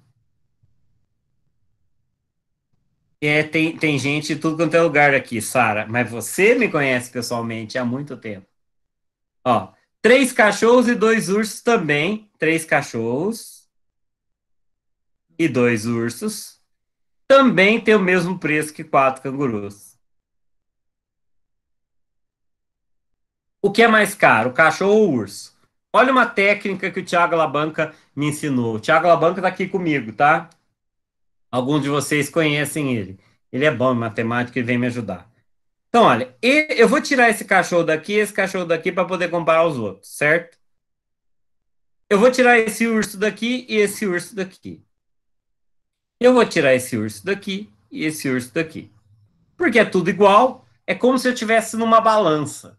É, tem, tem gente de tudo quanto é lugar aqui, Sara, mas você me conhece pessoalmente há muito tempo. Ó, três cachorros e dois ursos também. Três cachorros e dois ursos. Também tem o mesmo preço que quatro cangurus. O que é mais caro, cachorro ou urso? Olha uma técnica que o Tiago Labanca me ensinou. O Tiago Labanca está aqui comigo, tá? Alguns de vocês conhecem ele. Ele é bom em matemática e vem me ajudar. Então, olha, eu vou tirar esse cachorro daqui e esse cachorro daqui para poder comparar os outros, certo? Eu vou tirar esse urso daqui e esse urso daqui. Eu vou tirar esse urso daqui e esse urso daqui. Porque é tudo igual, é como se eu estivesse numa balança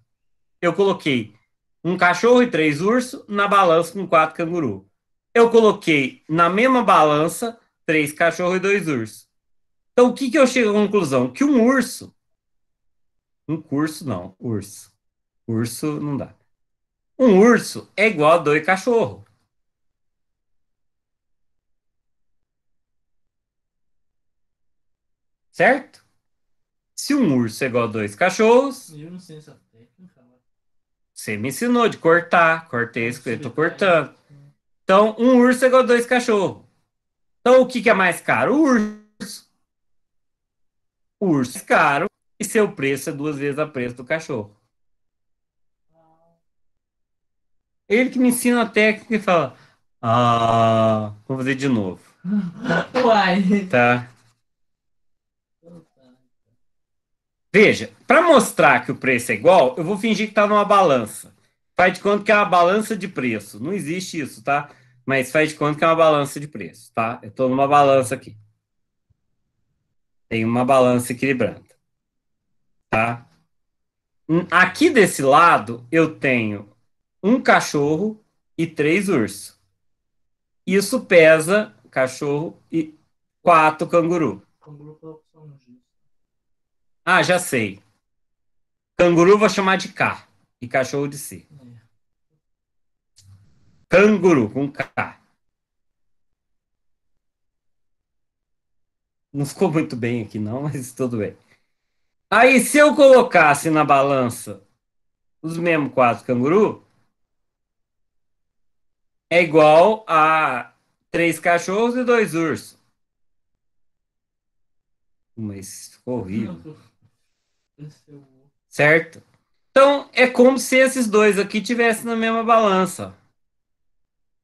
eu coloquei um cachorro e três ursos na balança com quatro canguru. Eu coloquei na mesma balança três cachorros e dois ursos. Então, o que, que eu chego à conclusão? Que um urso. Um curso, não, urso. Urso não dá. Um urso é igual a dois cachorros. Certo? Se um urso é igual a dois cachorros. Eu não sei você me ensinou de cortar, cortei isso, eu tô cortando. Então, um urso é igual dois cachorros. Então, o que, que é mais caro? O urso. O urso é caro e seu preço é duas vezes a preço do cachorro. Ele que me ensina a técnica e fala: Ah, vou fazer de novo. Uai. Tá. Veja, para mostrar que o preço é igual, eu vou fingir que está numa balança. Faz de conta que é uma balança de preço. Não existe isso, tá? Mas faz de conta que é uma balança de preço, tá? Eu estou numa balança aqui. Tem uma balança equilibrada, tá? Hum, aqui desse lado, eu tenho um cachorro e três ursos. Isso pesa cachorro e quatro canguru. Ah, já sei. Canguru vou chamar de K e cachorro de C. Canguru com K. Não ficou muito bem aqui, não, mas tudo bem. Aí, se eu colocasse na balança os mesmos quatro canguru, é igual a três cachorros e dois ursos. Mas ficou horrível. É certo? Então, é como se esses dois aqui tivessem na mesma balança.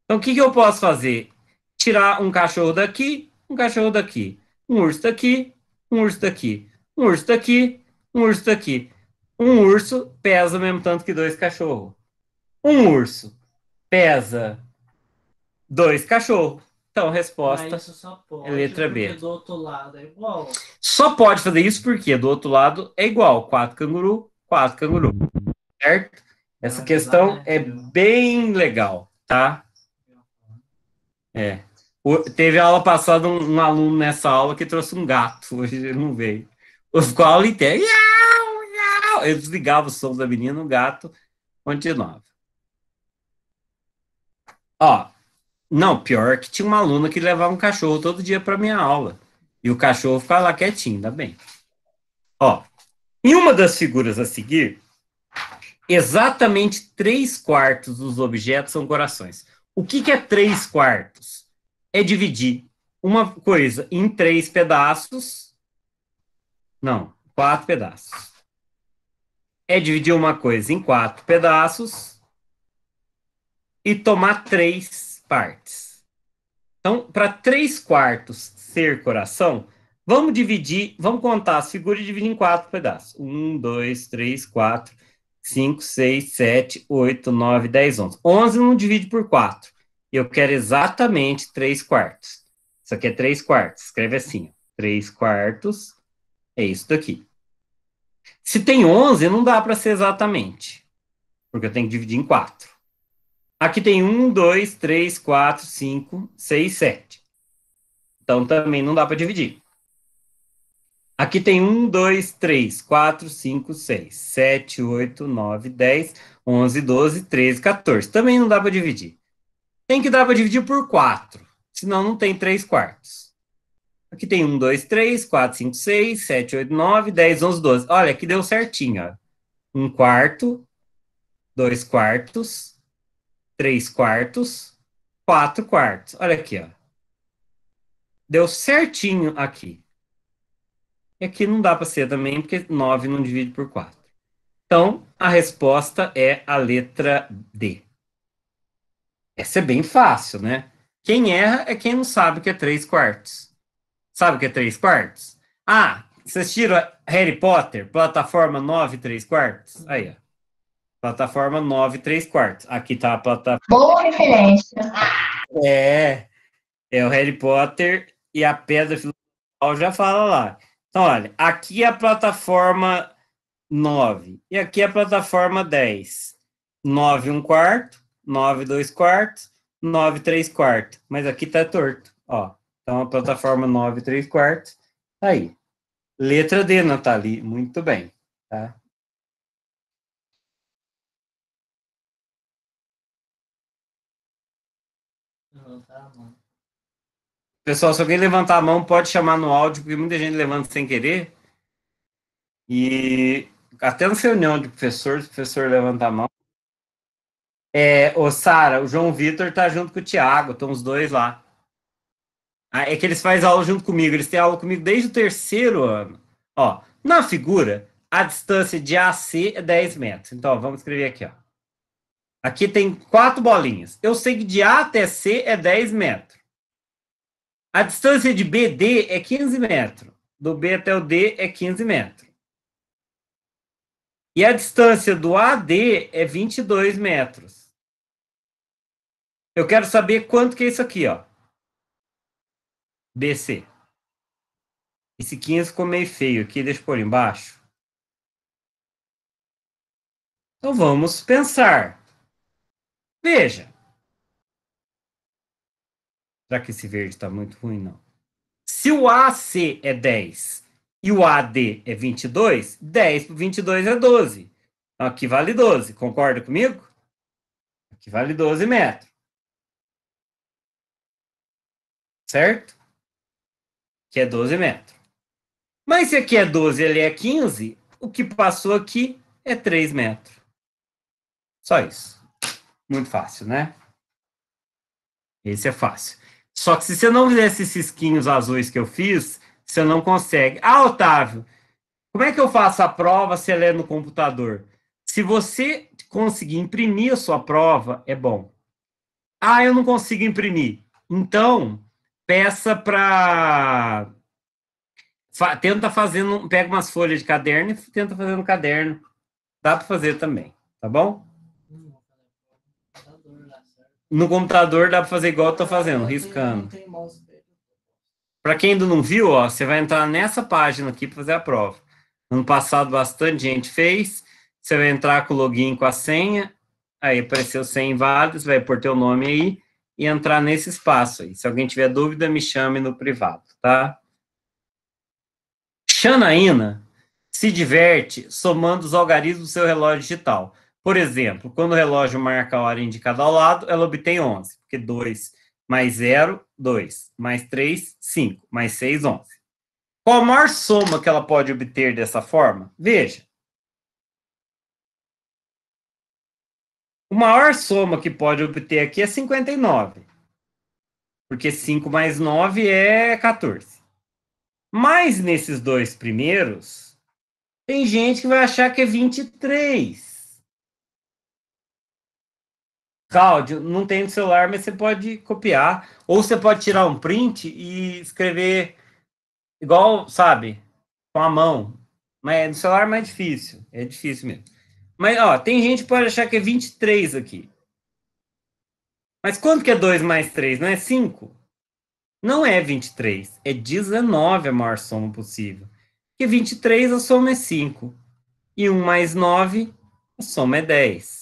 Então, o que, que eu posso fazer? Tirar um cachorro daqui, um cachorro daqui, um urso daqui, um urso daqui, um urso daqui, um urso daqui. Um urso pesa o mesmo tanto que dois cachorros. Um urso pesa dois cachorros. Então, resposta ah, isso só é pode, é letra B. do outro lado é igual. Só pode fazer isso porque do outro lado é igual. quatro canguru, quatro canguru. Certo? Essa ah, questão é bem legal, tá? É. O, teve aula passada um, um, aluno nessa aula que trouxe um gato. Hoje ele não veio. ficou a aula inteira. Eu desligava o som da menina, o gato continuava. Ó, não, pior que tinha uma aluna que levava um cachorro todo dia para minha aula. E o cachorro ficava lá quietinho, ainda bem. Ó, em uma das figuras a seguir, exatamente três quartos dos objetos são corações. O que, que é três quartos? É dividir uma coisa em três pedaços. Não, quatro pedaços. É dividir uma coisa em quatro pedaços e tomar três partes. Então, para três quartos ser coração, vamos dividir, vamos contar as figuras e dividir em quatro pedaços. Um, dois, três, quatro, cinco, seis, sete, oito, nove, dez, onze. Onze não divide por quatro. Eu quero exatamente três quartos. Isso aqui é três quartos. Escreve assim: três quartos é isso daqui. Se tem onze, não dá para ser exatamente, porque eu tenho que dividir em quatro. Aqui tem um, dois, três, quatro, cinco, seis, sete. Então também não dá para dividir. Aqui tem um, dois, três, quatro, cinco, seis, sete, oito, nove, dez, onze, doze, treze, 14. Também não dá para dividir. Tem que dar para dividir por quatro, senão não tem três quartos. Aqui tem um, dois, três, quatro, cinco, seis, sete, oito, nove, dez, onze, doze. Olha, aqui deu certinho. Ó. Um quarto, dois quartos, 3 quartos, 4 quartos. Olha aqui, ó. Deu certinho aqui. E aqui não dá para ser também, porque 9 não divide por 4. Então, a resposta é a letra D. Essa é bem fácil, né? Quem erra é quem não sabe o que é 3 quartos. Sabe o que é 3 quartos? Ah, vocês tiram Harry Potter, plataforma 9 e 3 quartos? Aí, ó. Plataforma 9, 3 quartos. Aqui tá a plataforma. Boa referência! É, é o Harry Potter e a Pedra Filosofal já fala lá. Então, olha, aqui é a plataforma 9 e aqui é a plataforma 10. 9, 1 quarto, 9, 2 quartos, 9, 3 quartos. Mas aqui tá torto, ó. Então, a plataforma 9, 3 quartos, tá aí. Letra D, Nathalie. Muito bem, tá? Pessoal, se alguém levantar a mão, pode chamar no áudio, porque muita gente levanta sem querer. E até na reunião de professores, o professor levanta a mão. É, o Sara, o João Vitor está junto com o Tiago, estão os dois lá. Ah, é que eles fazem aula junto comigo, eles têm aula comigo desde o terceiro ano. Ó, na figura, a distância de AC é 10 metros. Então, ó, vamos escrever aqui, ó. Aqui tem quatro bolinhas. Eu sei que de A até C é 10 metros. A distância de BD é 15 metros. Do B até o D é 15 metros. E a distância do AD é 22 metros. Eu quero saber quanto que é isso aqui, ó. BC. Esse 15 ficou meio feio aqui, deixa eu pôr embaixo. Então vamos pensar. Veja, Será que esse verde está muito ruim? Não. Se o AC é 10 e o AD é 22, 10 por 22 é 12. Então, aqui vale 12, concorda comigo? Aqui vale 12 metros. Certo? Que é 12 metros. Mas se aqui é 12 e ali é 15, o que passou aqui é 3 metros. Só isso. Muito fácil, né? Esse é fácil. Só que se você não fizer esses esquinhos azuis que eu fiz, você não consegue. Ah, Otávio, como é que eu faço a prova se ela é no computador? Se você conseguir imprimir a sua prova, é bom. Ah, eu não consigo imprimir. Então, peça para. Fa... Tenta fazendo. Pega umas folhas de caderno e tenta fazer no caderno. Dá para fazer também, tá bom? No computador dá para fazer igual eu tô fazendo, riscando. Para quem ainda não viu, ó, você vai entrar nessa página aqui para fazer a prova. Ano passado bastante gente fez. Você vai entrar com o login com a senha. Aí apareceu 100 inválidos, vai pôr teu nome aí e entrar nesse espaço aí. Se alguém tiver dúvida, me chame no privado, tá? Xanaína se diverte somando os algarismos do seu relógio digital. Por exemplo, quando o relógio marca a hora indicada ao lado, ela obtém 11, porque 2 mais 0, 2, mais 3, 5, mais 6, 11. Qual a maior soma que ela pode obter dessa forma? Veja. A maior soma que pode obter aqui é 59. Porque 5 mais 9 é 14. Mas nesses dois primeiros, tem gente que vai achar que é 23 áudio não tem no celular, mas você pode copiar. Ou você pode tirar um print e escrever igual, sabe, com a mão. Mas é, no celular é mais difícil. É difícil mesmo. Mas, ó, tem gente que pode achar que é 23 aqui. Mas quanto que é 2 mais 3? Não é 5? Não é 23. É 19 a maior soma possível. Porque 23 a soma é 5. E 1 mais 9 a soma é 10.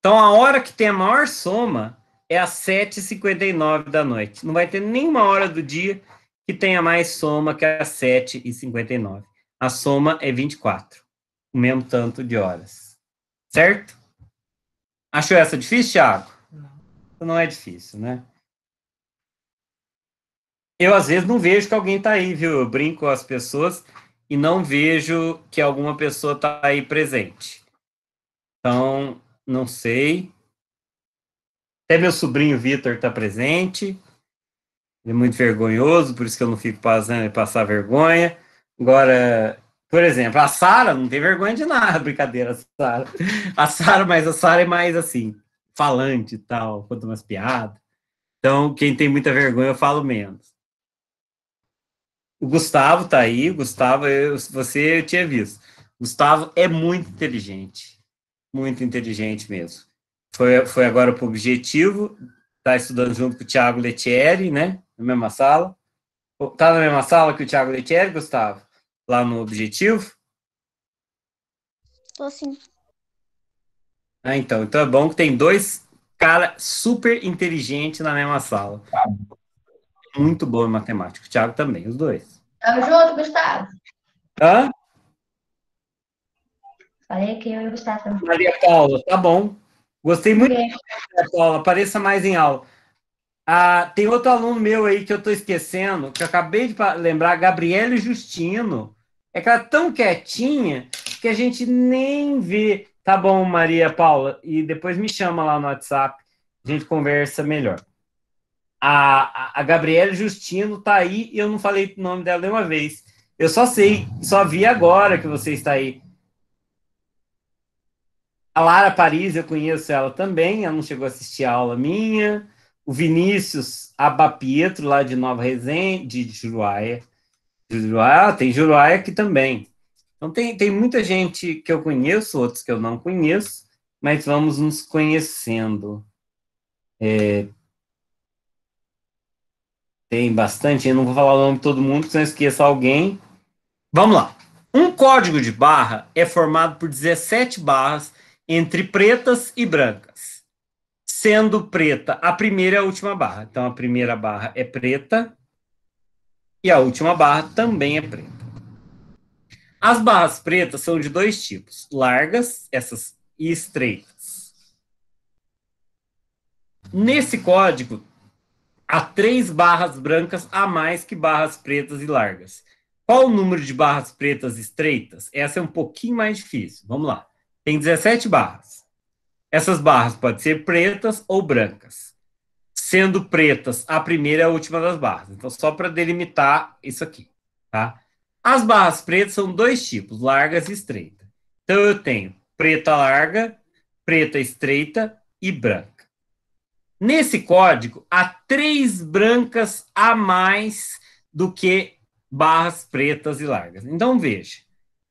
Então, a hora que tem a maior soma é às 7h59 da noite. Não vai ter nenhuma hora do dia que tenha mais soma que às 7h59. A soma é 24, o mesmo tanto de horas. Certo? Achou essa difícil, Thiago? Não. Não é difícil, né? Eu, às vezes, não vejo que alguém está aí, viu? Eu brinco com as pessoas e não vejo que alguma pessoa está aí presente. Então, não sei. Até meu sobrinho Vitor está presente. Ele é muito vergonhoso, por isso que eu não fico passando passar vergonha. Agora, por exemplo, a Sara não tem vergonha de nada, brincadeira, Sara. A Sara, mas a Sara é mais assim, falante e tal, conta umas piadas. Então, quem tem muita vergonha, eu falo menos. O Gustavo tá aí, Gustavo, eu, você eu tinha visto. Gustavo é muito inteligente muito inteligente mesmo. Foi, foi agora para o objetivo, está estudando junto com o Thiago Letieri, né? Na mesma sala. Está na mesma sala que o Thiago Letieri, Gustavo? Lá no objetivo? Estou sim. Ah, então. Então é bom que tem dois caras super inteligentes na mesma sala. Muito bom em matemática. O Thiago também, os dois. Tamo junto, Gustavo. Hã? Falei que eu e o Gustavo. Maria Paula, tá bom. Gostei muito okay. Maria Paula, apareça mais em aula. Ah, tem outro aluno meu aí que eu estou esquecendo, que eu acabei de lembrar, Gabriele Justino. É que ela é tão quietinha que a gente nem vê. Tá bom, Maria Paula, e depois me chama lá no WhatsApp, a gente conversa melhor. A, a, a Gabriela Justino está aí e eu não falei o nome dela nenhuma vez. Eu só sei, só vi agora que você está aí. Lara Paris, eu conheço ela também, ela não chegou a assistir a aula minha. O Vinícius Abapietro, lá de Nova Resende, de Juruáia. Ah, tem Juruáia aqui também. Então, tem, tem muita gente que eu conheço, outros que eu não conheço, mas vamos nos conhecendo. É, tem bastante, eu não vou falar o nome de todo mundo, se eu esqueço alguém. Vamos lá. Um código de barra é formado por 17 barras entre pretas e brancas, sendo preta a primeira e é a última barra. Então, a primeira barra é preta e a última barra também é preta. As barras pretas são de dois tipos: largas, essas e estreitas. Nesse código, há três barras brancas a mais que barras pretas e largas. Qual o número de barras pretas estreitas? Essa é um pouquinho mais difícil. Vamos lá. Tem 17 barras. Essas barras podem ser pretas ou brancas. Sendo pretas, a primeira e é a última das barras. Então, só para delimitar isso aqui, tá? As barras pretas são dois tipos, largas e estreitas. Então, eu tenho preta larga, preta estreita e branca. Nesse código, há três brancas a mais do que barras pretas e largas. Então, veja,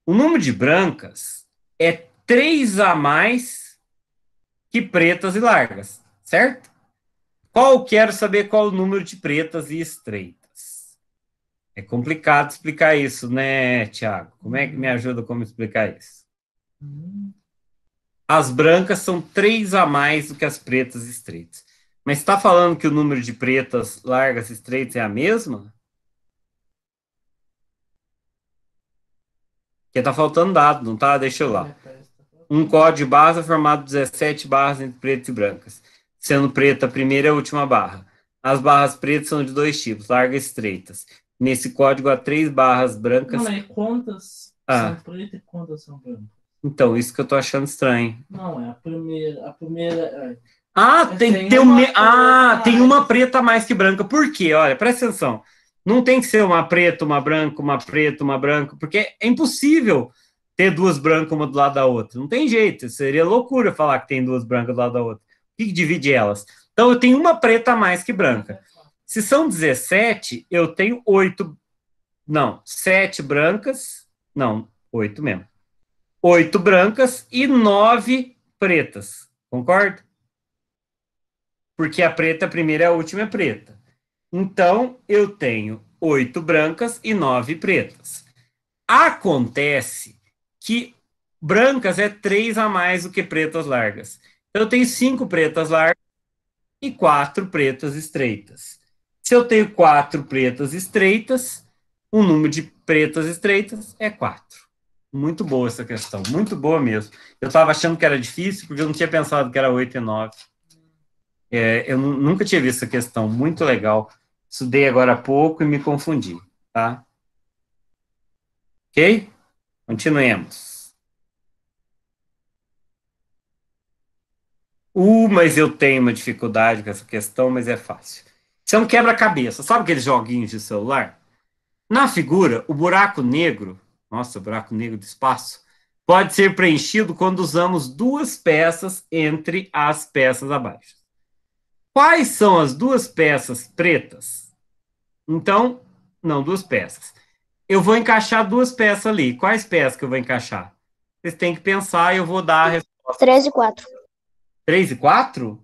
o número de brancas é três a mais que pretas e largas, certo? Qual quero saber qual o número de pretas e estreitas? É complicado explicar isso, né, Tiago? Como é que me ajuda como explicar isso? As brancas são três a mais do que as pretas e estreitas. Mas está falando que o número de pretas largas e estreitas é a mesma? Porque tá faltando dado, não tá? Deixa eu lá um código barra formado 17 barras entre pretas e brancas, sendo preta a primeira e a última barra. As barras pretas são de dois tipos, largas e estreitas. Nesse código há três barras brancas. Não, é quantas ah. são pretas e quantas são brancas? Então, isso que eu tô achando estranho. Não, é a primeira. A primeira é. Ah, é tem, tem, tem uma, me... ah, tem uma preta mais que branca. Por quê? Olha, presta atenção. Não tem que ser uma preta, uma branca, uma preta, uma branca, porque é impossível ter duas brancas uma do lado da outra. Não tem jeito, seria loucura falar que tem duas brancas do lado da outra. O que, divide elas? Então eu tenho uma preta a mais que branca. Se são 17, eu tenho oito, não, sete brancas, não, oito mesmo. Oito brancas e nove pretas, concorda? Porque a preta a primeira e a última é preta. Então, eu tenho oito brancas e nove pretas. Acontece que brancas é três a mais do que pretas largas. Então, eu tenho cinco pretas largas e quatro pretas estreitas. Se eu tenho quatro pretas estreitas, o número de pretas estreitas é quatro. Muito boa essa questão, muito boa mesmo. Eu estava achando que era difícil, porque eu não tinha pensado que era oito e nove. É, eu nunca tinha visto essa questão, muito legal. Estudei agora há pouco e me confundi, tá? Ok? Continuemos. Uh, mas eu tenho uma dificuldade com essa questão, mas é fácil. Isso é um quebra-cabeça. Sabe aqueles joguinhos de celular? Na figura, o buraco negro, nossa, o buraco negro do espaço, pode ser preenchido quando usamos duas peças entre as peças abaixo. Quais são as duas peças pretas? Então, não, duas peças eu vou encaixar duas peças ali. Quais peças que eu vou encaixar? Vocês têm que pensar e eu vou dar a resposta. Três e quatro. Três e quatro?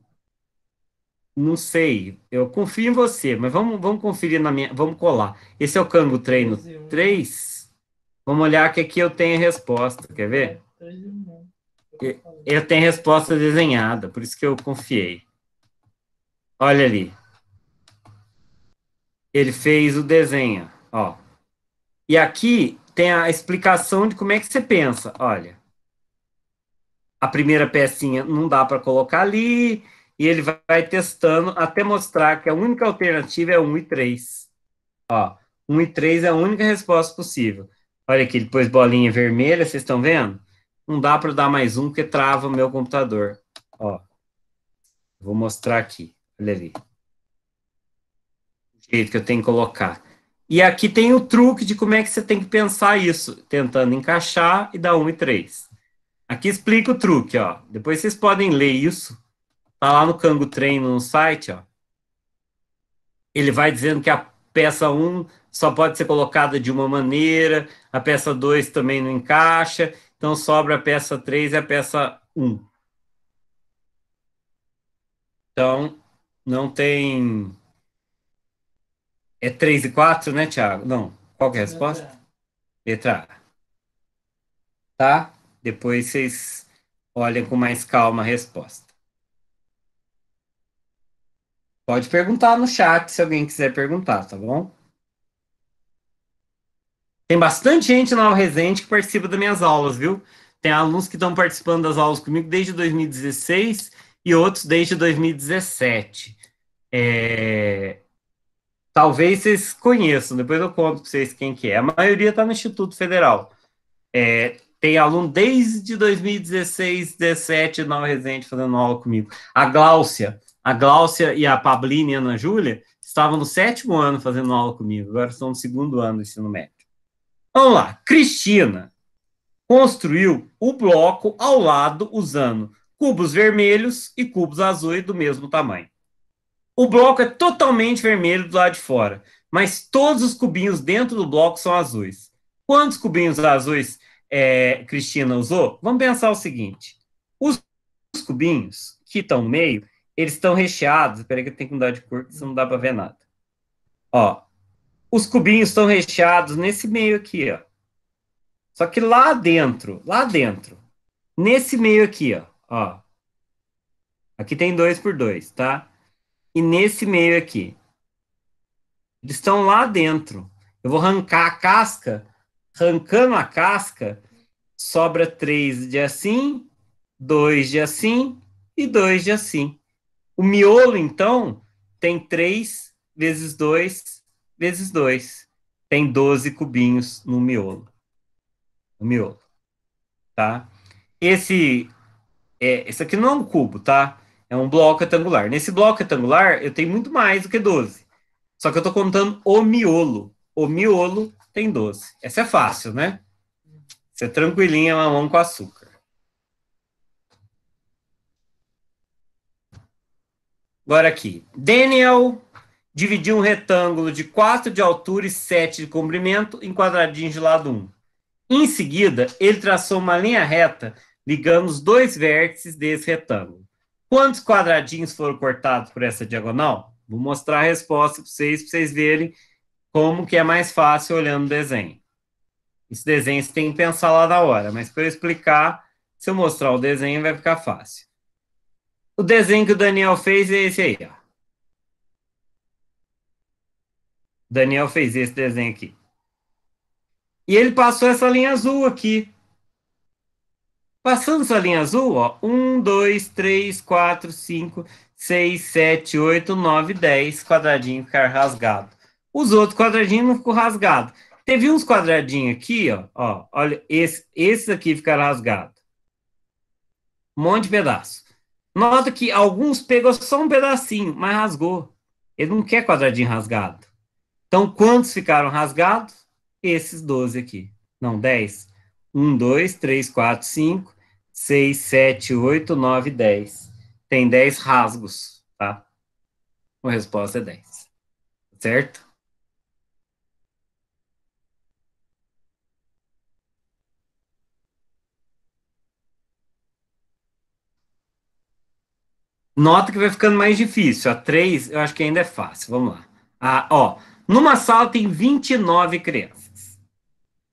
Não sei. Eu confio em você, mas vamos, vamos conferir na minha. Vamos colar. Esse é o Cango Treino 3. Vamos olhar que aqui eu tenho a resposta. Quer ver? Eu tenho a resposta desenhada, por isso que eu confiei. Olha ali. Ele fez o desenho, ó. E aqui tem a explicação de como é que você pensa. Olha, a primeira pecinha não dá para colocar ali, e ele vai testando até mostrar que a única alternativa é 1 e 3. Ó, 1 e 3 é a única resposta possível. Olha aqui, depois bolinha vermelha, vocês estão vendo? Não dá para dar mais um, porque trava o meu computador. Ó, vou mostrar aqui, olha ali. O jeito que eu tenho que colocar. E aqui tem o truque de como é que você tem que pensar isso, tentando encaixar e dar 1 e 3. Aqui explica o truque, ó. Depois vocês podem ler isso. Tá lá no Cango Treino no site, ó. Ele vai dizendo que a peça 1 só pode ser colocada de uma maneira, a peça 2 também não encaixa, então sobra a peça 3 e a peça 1. Então, não tem é 3 e 4, né, Thiago? Não. Qual é a resposta? Letra A. Tá? Depois vocês olhem com mais calma a resposta. Pode perguntar no chat se alguém quiser perguntar, tá bom? Tem bastante gente na Resende que participa das minhas aulas, viu? Tem alunos que estão participando das aulas comigo desde 2016 e outros desde 2017. É, Talvez vocês conheçam, depois eu conto para vocês quem que é. A maioria está no Instituto Federal. É, tem aluno desde 2016, 17, na Resende fazendo aula comigo. A Gláucia, a Gláucia e a Pablina e a Ana Júlia estavam no sétimo ano fazendo aula comigo, agora estão no segundo ano do ensino médio. Vamos lá, Cristina construiu o bloco ao lado usando cubos vermelhos e cubos azuis do mesmo tamanho. O bloco é totalmente vermelho do lado de fora, mas todos os cubinhos dentro do bloco são azuis. Quantos cubinhos azuis é, Cristina usou? Vamos pensar o seguinte: os, cubinhos que estão no meio, eles estão recheados. Espera que eu tenho que mudar de cor, porque não dá para ver nada. Ó, os cubinhos estão recheados nesse meio aqui, ó. Só que lá dentro, lá dentro, nesse meio aqui, ó, ó. Aqui tem dois por dois, tá? e nesse meio aqui. Eles estão lá dentro. Eu vou arrancar a casca, arrancando a casca, sobra três de assim, dois de assim e dois de assim. O miolo, então, tem três vezes dois vezes dois. Tem 12 cubinhos no miolo. No miolo, tá? Esse, é, esse aqui não é um cubo, tá? É um bloco retangular. Nesse bloco retangular, eu tenho muito mais do que 12. Só que eu estou contando o miolo. O miolo tem 12. Essa é fácil, né? Você é tranquilinha, mamão com açúcar. Agora aqui. Daniel dividiu um retângulo de 4 de altura e 7 de comprimento em quadradinhos de lado 1. Em seguida, ele traçou uma linha reta ligando os dois vértices desse retângulo. Quantos quadradinhos foram cortados por essa diagonal? Vou mostrar a resposta para vocês, para vocês verem como que é mais fácil olhando o desenho. Esse desenho você tem que pensar lá na hora, mas para eu explicar, se eu mostrar o desenho vai ficar fácil. O desenho que o Daniel fez é esse aí, ó. Daniel fez esse desenho aqui. E ele passou essa linha azul aqui. Passando sua linha azul, ó, 1, 2, 3, 4, 5, 6, 7, 8, 9, 10 quadradinhos ficaram rasgados. Os outros quadradinhos não ficou rasgado. Teve uns quadradinhos aqui, ó, ó olha, esse, esses aqui ficaram rasgados. Um monte de pedaço. Nota que alguns pegou só um pedacinho, mas rasgou. Ele não quer quadradinho rasgado. Então, quantos ficaram rasgados? Esses 12 aqui. Não, 10. 1, 2, 3, 4, 5, 6, 7, 8, 9, 10. Tem 10 rasgos, tá? A resposta é 10. Certo? Nota que vai ficando mais difícil. A 3 eu acho que ainda é fácil. Vamos lá. A, ó, numa sala tem 29 crianças.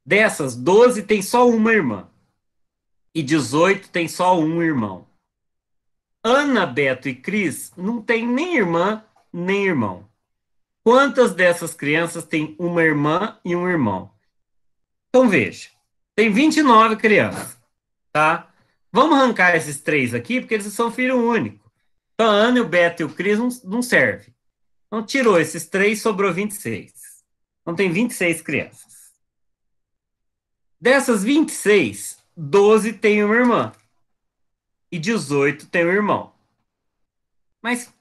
Dessas, 12 tem só uma irmã e 18 tem só um irmão. Ana, Beto e Cris não tem nem irmã, nem irmão. Quantas dessas crianças têm uma irmã e um irmão? Então veja, tem 29 crianças, tá? Vamos arrancar esses três aqui, porque eles são filho único. Então a Ana, o Beto e o Cris não, não servem. Então tirou esses três, sobrou 26. Então tem 26 crianças. Dessas 26, 12 tem uma irmã. E 18 tem um irmão. Mas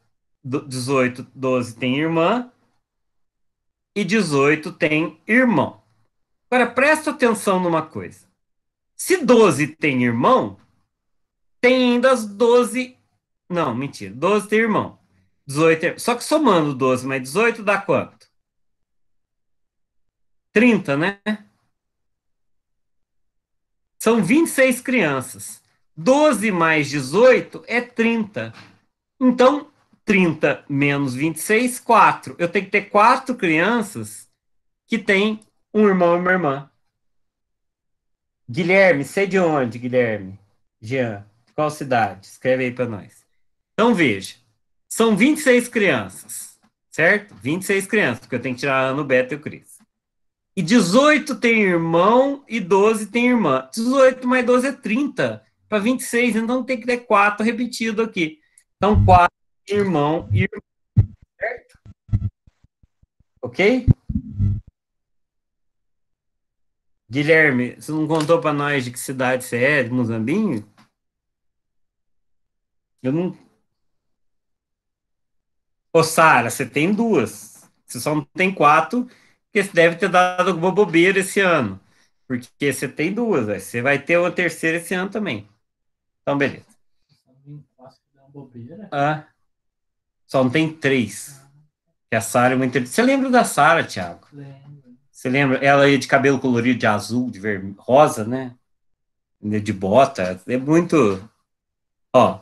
18, 12 tem irmã. E 18 tem irmão. Agora presta atenção numa coisa. Se 12 tem irmão, tem ainda as 12. Não, mentira. 12 tem irmão. 18 é... Só que somando 12 mais 18 dá quanto? 30, né? São 26 crianças. 12 mais 18 é 30. Então, 30 menos 26, 4. Eu tenho que ter 4 crianças que têm um irmão e uma irmã. Guilherme, sei de onde, Guilherme? Jean, qual cidade? Escreve aí para nós. Então, veja. São 26 crianças, certo? 26 crianças, porque eu tenho que tirar a Ana, o Beto e o Cris. E 18 tem irmão e 12 tem irmã. 18 mais 12 é 30. Para 26, então tem que ter 4 repetido aqui. Então, 4 irmão e irmã. Certo? Ok? Guilherme, você não contou para nós de que cidade você é, de Muzambinho? Eu não. Ô, Sara, você tem duas. Você só não tem quatro porque você deve ter dado alguma bobeira esse ano. Porque você tem duas, véio. você vai ter uma terceira esse ano também. Então, beleza. Ah, só não tem três. Que a Sara é muito. Você lembra da Sara, Thiago? Lembro. Você lembra? Ela ia de cabelo colorido, de azul, de vermelho, rosa, né? né? De bota. É muito. Ó.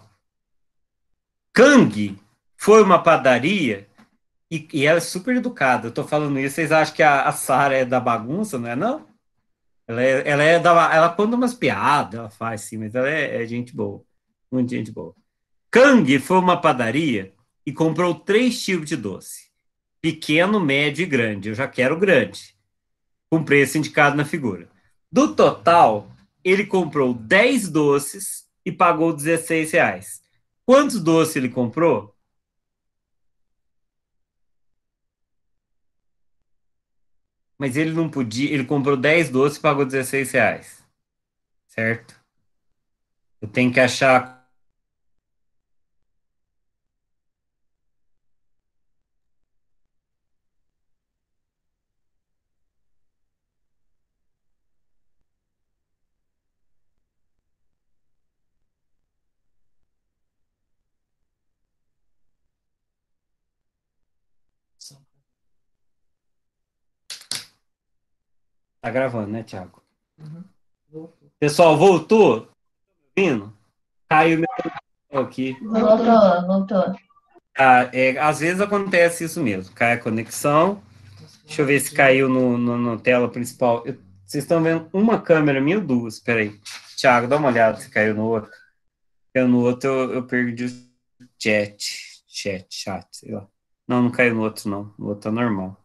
Kang foi uma padaria e, e, ela é super educada. Eu tô falando isso, vocês acham que a, a Sara é da bagunça, não é não? Ela é, ela é da, ela conta umas piadas, ela faz sim, mas ela é, é gente boa, muito gente boa. Kang foi uma padaria e comprou três tipos de doce: pequeno, médio e grande. Eu já quero grande, com preço indicado na figura. Do total, ele comprou 10 doces e pagou 16 reais. Quantos doces ele comprou? Mas ele não podia. Ele comprou 10 doces e pagou 16 reais. Certo? Eu tenho que achar Tá gravando, né, Thiago? Uhum. Voltou. Pessoal, voltou? Tá Vindo? Caiu meu aqui. Voltou, voltou. Ah, é, às vezes acontece isso mesmo. Cai a conexão. Deixa eu ver se caiu no, no, no tela principal. Eu, vocês estão vendo uma câmera minha ou duas? aí Thiago, dá uma olhada se caiu no outro. Caiu no outro, eu, eu perdi o chat. Chat, chat, sei lá. Não, não caiu no outro, não. O outro tá normal.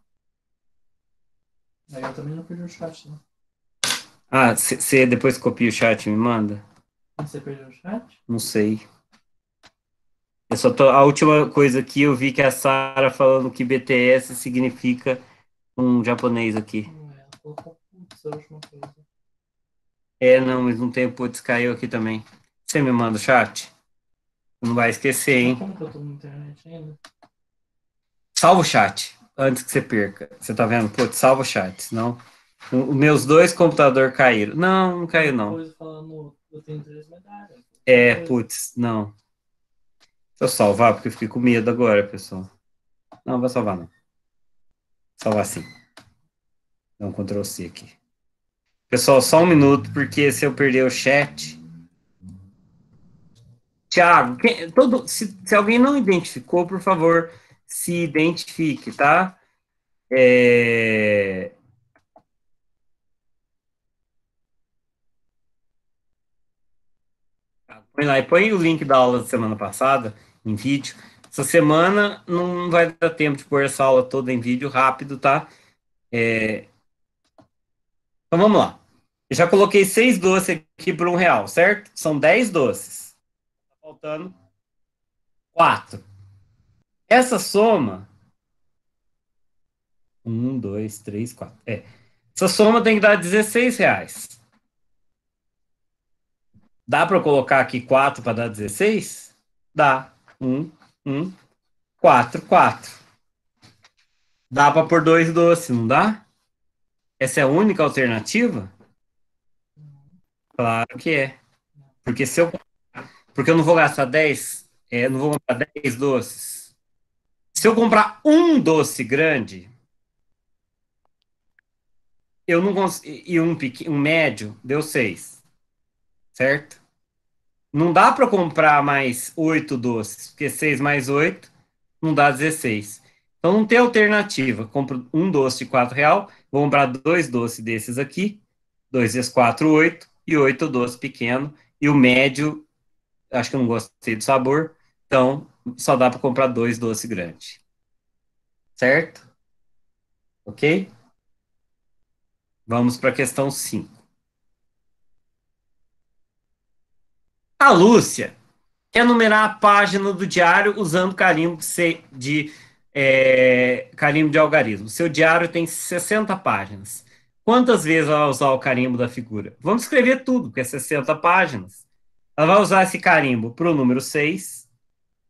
Aí eu também não perdi o chat, né? Ah, você depois copia o chat e me manda? Você perdeu o chat? Não sei. Eu só tô, a última coisa aqui, eu vi que a Sara falando que BTS significa um japonês aqui. É, é, não, mas não tem putz, caiu aqui também. Você me manda o chat? Não vai esquecer, hein? Como que eu tô na internet ainda? Salva o chat antes que você perca. Você tá vendo? Pô, salva o chat, senão. Os meus dois computadores caíram. Não, não caiu, não. É, putz, não. Deixa eu salvar, porque eu fiquei com medo agora, pessoal. Não, vai salvar, não. Salvar sim. Dá um Ctrl C aqui. Pessoal, só um minuto, porque se eu perder o chat. Tiago, todo, se, se alguém não identificou, por favor, se identifique, tá? É... Tá, põe lá e põe o link da aula da semana passada em vídeo. Essa semana não vai dar tempo de pôr essa aula toda em vídeo rápido, tá? É... Então vamos lá. Eu já coloquei seis doces aqui por um real, certo? São dez doces. Tá faltando quatro. Essa soma. 1, 2, 3, 4. É. Essa soma tem que dar 16 reais. Dá para colocar aqui 4 para dar 16? Dá. 1, 1, 4, 4. Dá para pôr 2 doce, não dá? Essa é a única alternativa? Claro que é. Porque se eu porque eu não vou gastar 10, é, não vou comprar 10 doces se eu comprar um doce grande, eu não consigo. E um, pequeno, um médio, deu seis. Certo? Não dá para comprar mais oito doces, porque seis mais oito não dá 16. Então não tem alternativa. Compro um doce de quatro real, vou comprar dois doces desses aqui, dois vezes quatro, oito, e oito doces pequeno, e o médio, acho que eu não gostei do sabor, então só dá para comprar dois doces grandes. Certo? Ok? Vamos para a questão 5. A Lúcia quer numerar a página do diário usando carimbo de, é, carimbo de algarismo. Seu diário tem 60 páginas. Quantas vezes ela vai usar o carimbo da figura? Vamos escrever tudo, porque é 60 páginas. Ela vai usar esse carimbo para o número 6,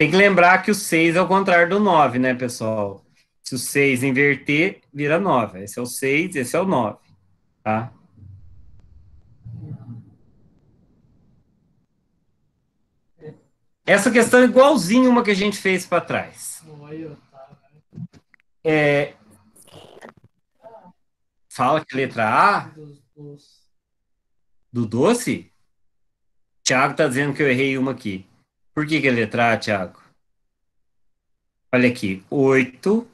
Tem que lembrar que o 6 é o contrário do 9, né, pessoal? Se o 6 inverter, vira 9. Esse é o 6, esse é o 9, tá? Essa questão é igualzinha uma que a gente fez para trás. É... Fala que letra A? Do doce? Tiago está dizendo que eu errei uma aqui. Por que, que a letra A, Tiago? Olha aqui, 8.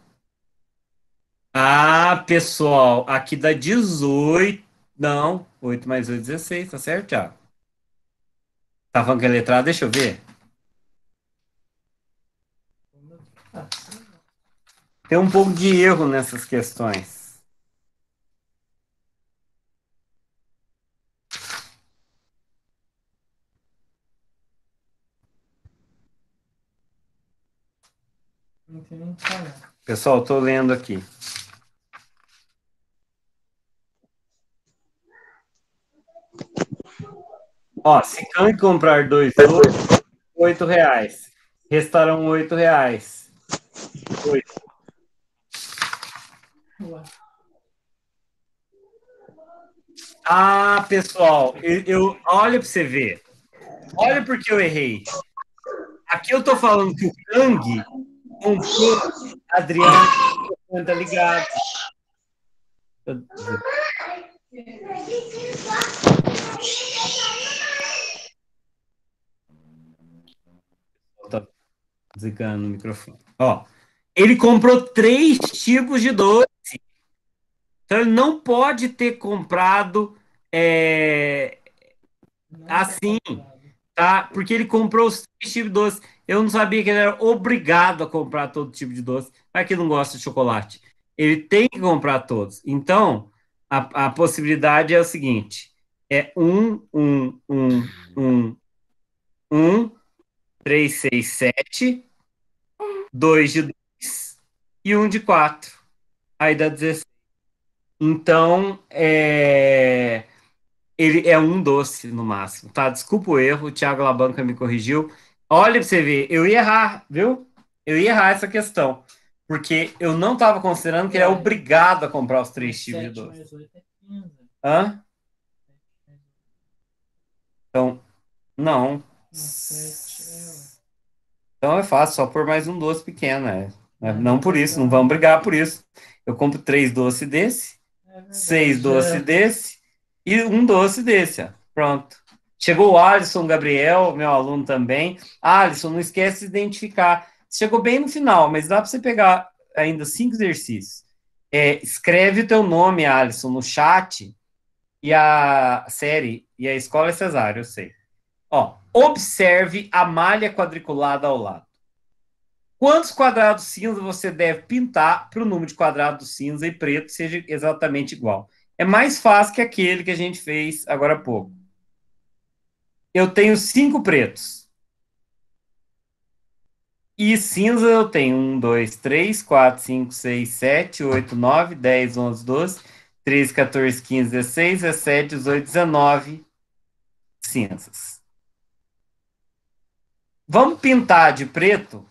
Ah, pessoal, aqui dá 18. Não, 8 mais 8, 16, tá certo, Thiago? Tá falando que é letra A, deixa eu ver. Tem um pouco de erro nessas questões. Pessoal, estou lendo aqui. Ó, se Khan comprar dois ovos, oito reais. Restarão oito reais. Oito. Ah, pessoal, eu, eu olha para você ver. Olha porque eu errei. Aqui eu tô falando que o Kang enfim, Adriano anda ligado. Tá desligando o microfone. Ó, ele comprou três tipos de doce. Então ele não pode ter comprado é, assim, tá? Porque ele comprou os três tipos de doce. Eu não sabia que ele era obrigado a comprar todo tipo de doce. Para não gosta de chocolate, ele tem que comprar todos. Então, a, possibilidade é o seguinte: é um, um, um, um, um, três, seis, sete, dois de dois e um de quatro. Aí dá 16. Então, é ele é um doce no máximo, tá? Desculpa o erro, o Thiago Labanca me corrigiu. Olha pra você ver, eu ia errar, viu? Eu ia errar essa questão. Porque eu não estava considerando que ele é obrigado a comprar os três tipos de doce. É Hã? Então, então não. É então é fácil, só por mais um doce pequeno, é, né? Não por isso, não vamos brigar por isso. Eu compro três doces desse, é seis doces desse e um doce desse, ó. Pronto. Chegou o Alisson Gabriel, meu aluno também. Alisson, não esquece de identificar. Chegou bem no final, mas dá para você pegar ainda cinco exercícios. É, escreve o teu nome, Alisson, no chat e a série e a escola é cesárea, eu sei. Ó, observe a malha quadriculada ao lado. Quantos quadrados cinza você deve pintar para o número de quadrados cinza e preto seja exatamente igual? É mais fácil que aquele que a gente fez agora há pouco eu tenho cinco pretos. E cinza eu tenho 1, 2, 3, 4, 5, 6, 7, 8, 9, 10, 11, 12, 13, 14, 15, 16, 17, 18, 19 cinzas. Vamos pintar de preto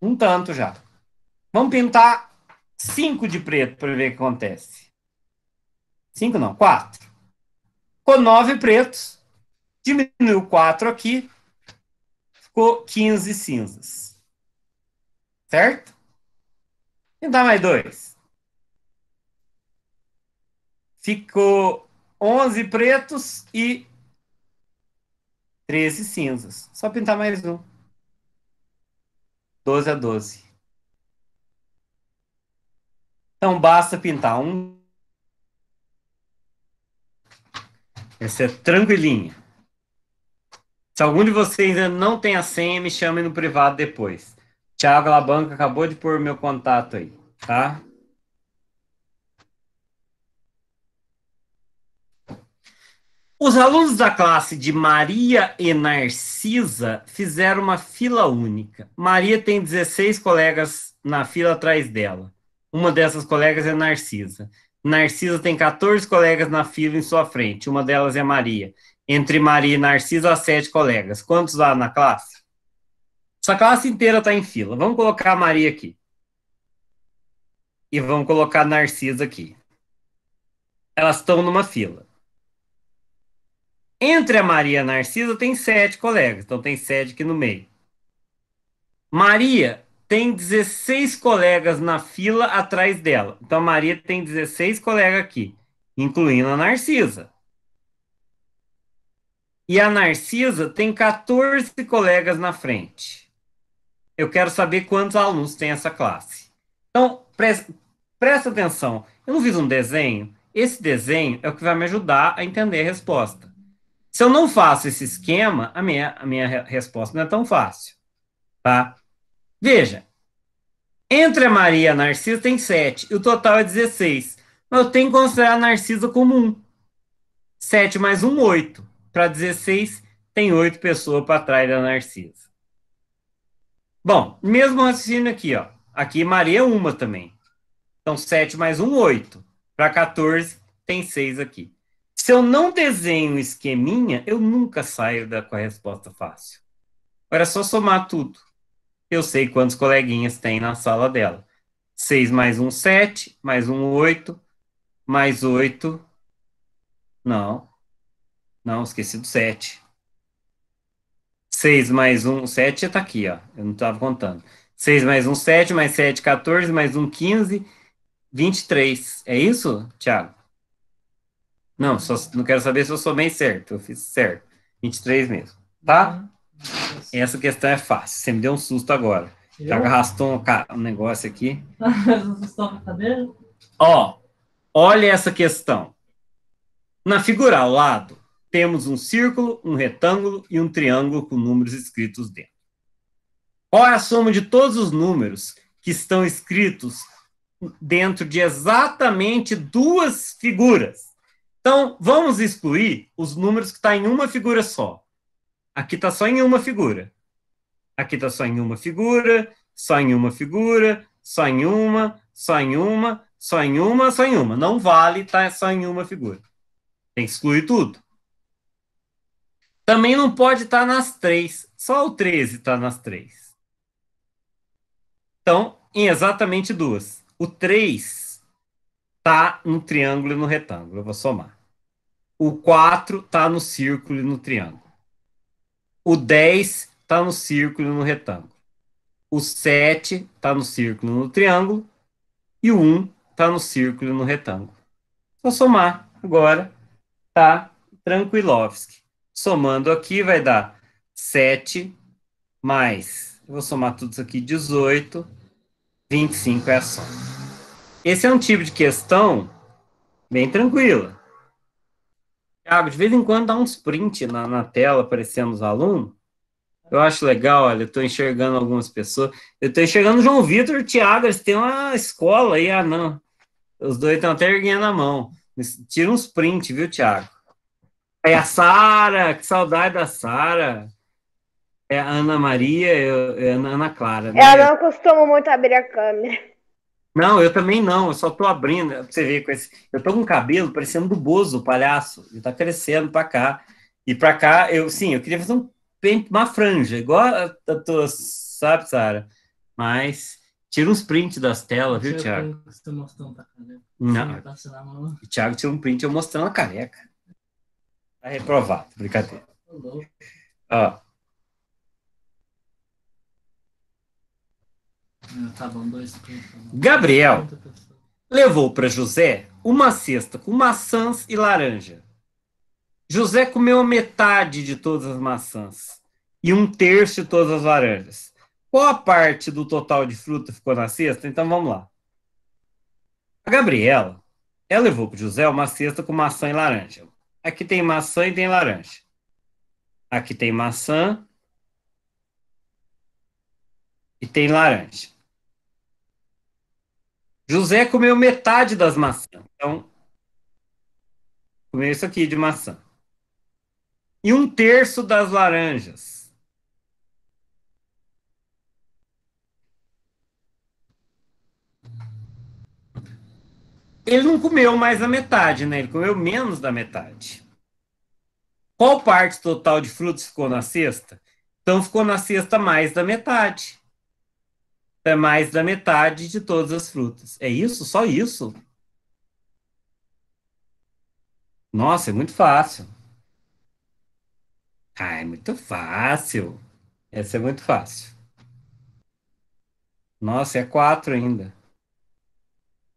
um tanto já. Vamos pintar cinco de preto para ver o que acontece. Cinco não, quatro. Com nove pretos, Diminuiu 4 aqui, ficou 15 cinzas. Certo? E dá mais 2. Ficou 11 pretos e 13 cinzas. Só pintar mais um. 12 a 12. Então basta pintar um. Essa é tranquilinha. Se algum de vocês ainda não tem a senha, me chame no privado depois. Tiago Labanca acabou de pôr meu contato aí, tá? Os alunos da classe de Maria e Narcisa fizeram uma fila única. Maria tem 16 colegas na fila atrás dela. Uma dessas colegas é Narcisa. Narcisa tem 14 colegas na fila em sua frente, uma delas é Maria entre Maria e Narciso há sete colegas. Quantos há na classe? Essa classe inteira está em fila. Vamos colocar a Maria aqui. E vamos colocar a Narcisa aqui. Elas estão numa fila. Entre a Maria e a Narcisa tem sete colegas, então tem sete aqui no meio. Maria tem 16 colegas na fila atrás dela. Então a Maria tem 16 colegas aqui, incluindo a Narcisa e a Narcisa tem 14 colegas na frente. Eu quero saber quantos alunos tem essa classe. Então, pre presta atenção. Eu não fiz um desenho. Esse desenho é o que vai me ajudar a entender a resposta. Se eu não faço esse esquema, a minha, a minha resposta não é tão fácil. Tá? Veja, entre a Maria e a Narcisa tem 7, e o total é 16. Mas eu tenho que considerar a Narcisa como 1. 7 mais 1, 8 para 16, tem 8 pessoas para trás da Narcisa. Bom, mesmo raciocínio aqui, ó. Aqui Maria é uma também. Então, 7 mais 1, 8. Para 14, tem 6 aqui. Se eu não desenho o esqueminha, eu nunca saio da, com a resposta fácil. Agora é só somar tudo. Eu sei quantos coleguinhas tem na sala dela. 6 mais 1, 7, mais 1, 8, mais 8. Não. Não, esqueci do 7. 6 mais 1, 7 está aqui, ó. Eu não estava contando. 6 mais 1, 7, mais 7, 14, mais 1, 15, 23. É isso, Thiago? Não, só, não quero saber se eu sou bem certo. Eu fiz certo. 23 mesmo. Tá? Uhum. Essa questão é fácil. Você me deu um susto agora. Já arrastou um, um negócio aqui. ó, olha essa questão. Na figura ao lado, temos um círculo, um retângulo e um triângulo com números escritos dentro. Qual é a soma de todos os números que estão escritos dentro de exatamente duas figuras? Então, vamos excluir os números que estão tá em uma figura só. Aqui está só em uma figura. Aqui está só em uma figura, só em uma figura, só em uma, só em uma, só em uma, só em uma. Não vale estar tá só em uma figura. Tem que excluir tudo. Também não pode estar tá nas três. Só o 13 está nas três. Então, em exatamente duas. O 3 está no triângulo e no retângulo. Eu vou somar. O 4 está no círculo e no triângulo. O 10 está no círculo e no retângulo. O 7 está no círculo e no triângulo. E o 1 está no círculo e no retângulo. Vou somar agora. Tá Tranquilovski. Somando aqui vai dar 7 mais, vou somar tudo isso aqui, 18, 25 é a soma. Esse é um tipo de questão bem tranquila. Thiago, de vez em quando dá uns print na, na tela aparecendo os alunos. Eu acho legal, olha, eu estou enxergando algumas pessoas. Eu estou enxergando o João Vitor e o Thiago, eles têm uma escola aí, ah não. Os dois estão até erguendo a mão. Tira uns print, viu, Thiago? É a Sara, que saudade da Sara. É a Ana Maria, eu, é a Ana Clara. Né? Ela não costuma muito abrir a câmera. Não, eu também não, eu só tô abrindo. Pra você ver, com esse, eu tô com o cabelo parecendo do Bozo, o palhaço. Ele tá crescendo pra cá. E pra cá, eu sim, eu queria fazer um pente, uma franja, igual a, a tua, sabe, Sara? Mas tira uns prints das telas, viu, Thiago? Tá né? Não. Tá o Thiago tira um print eu mostrando a careca. Tá reprovado, brincadeira. Ó. Ah, tá tá Gabriel levou para José uma cesta com maçãs e laranja. José comeu metade de todas as maçãs e um terço de todas as laranjas. Qual a parte do total de fruta ficou na cesta? Então vamos lá. A Gabriela, ela levou para José uma cesta com maçã e laranja. Aqui tem maçã e tem laranja. Aqui tem maçã e tem laranja. José comeu metade das maçãs. Então, comeu isso aqui de maçã. E um terço das laranjas. Ele não comeu mais a metade, né? Ele comeu menos da metade. Qual parte total de frutos ficou na cesta? Então ficou na cesta mais da metade. É mais da metade de todas as frutas. É isso? Só isso? Nossa, é muito fácil. Ah, é muito fácil. Essa é muito fácil. Nossa, é quatro ainda.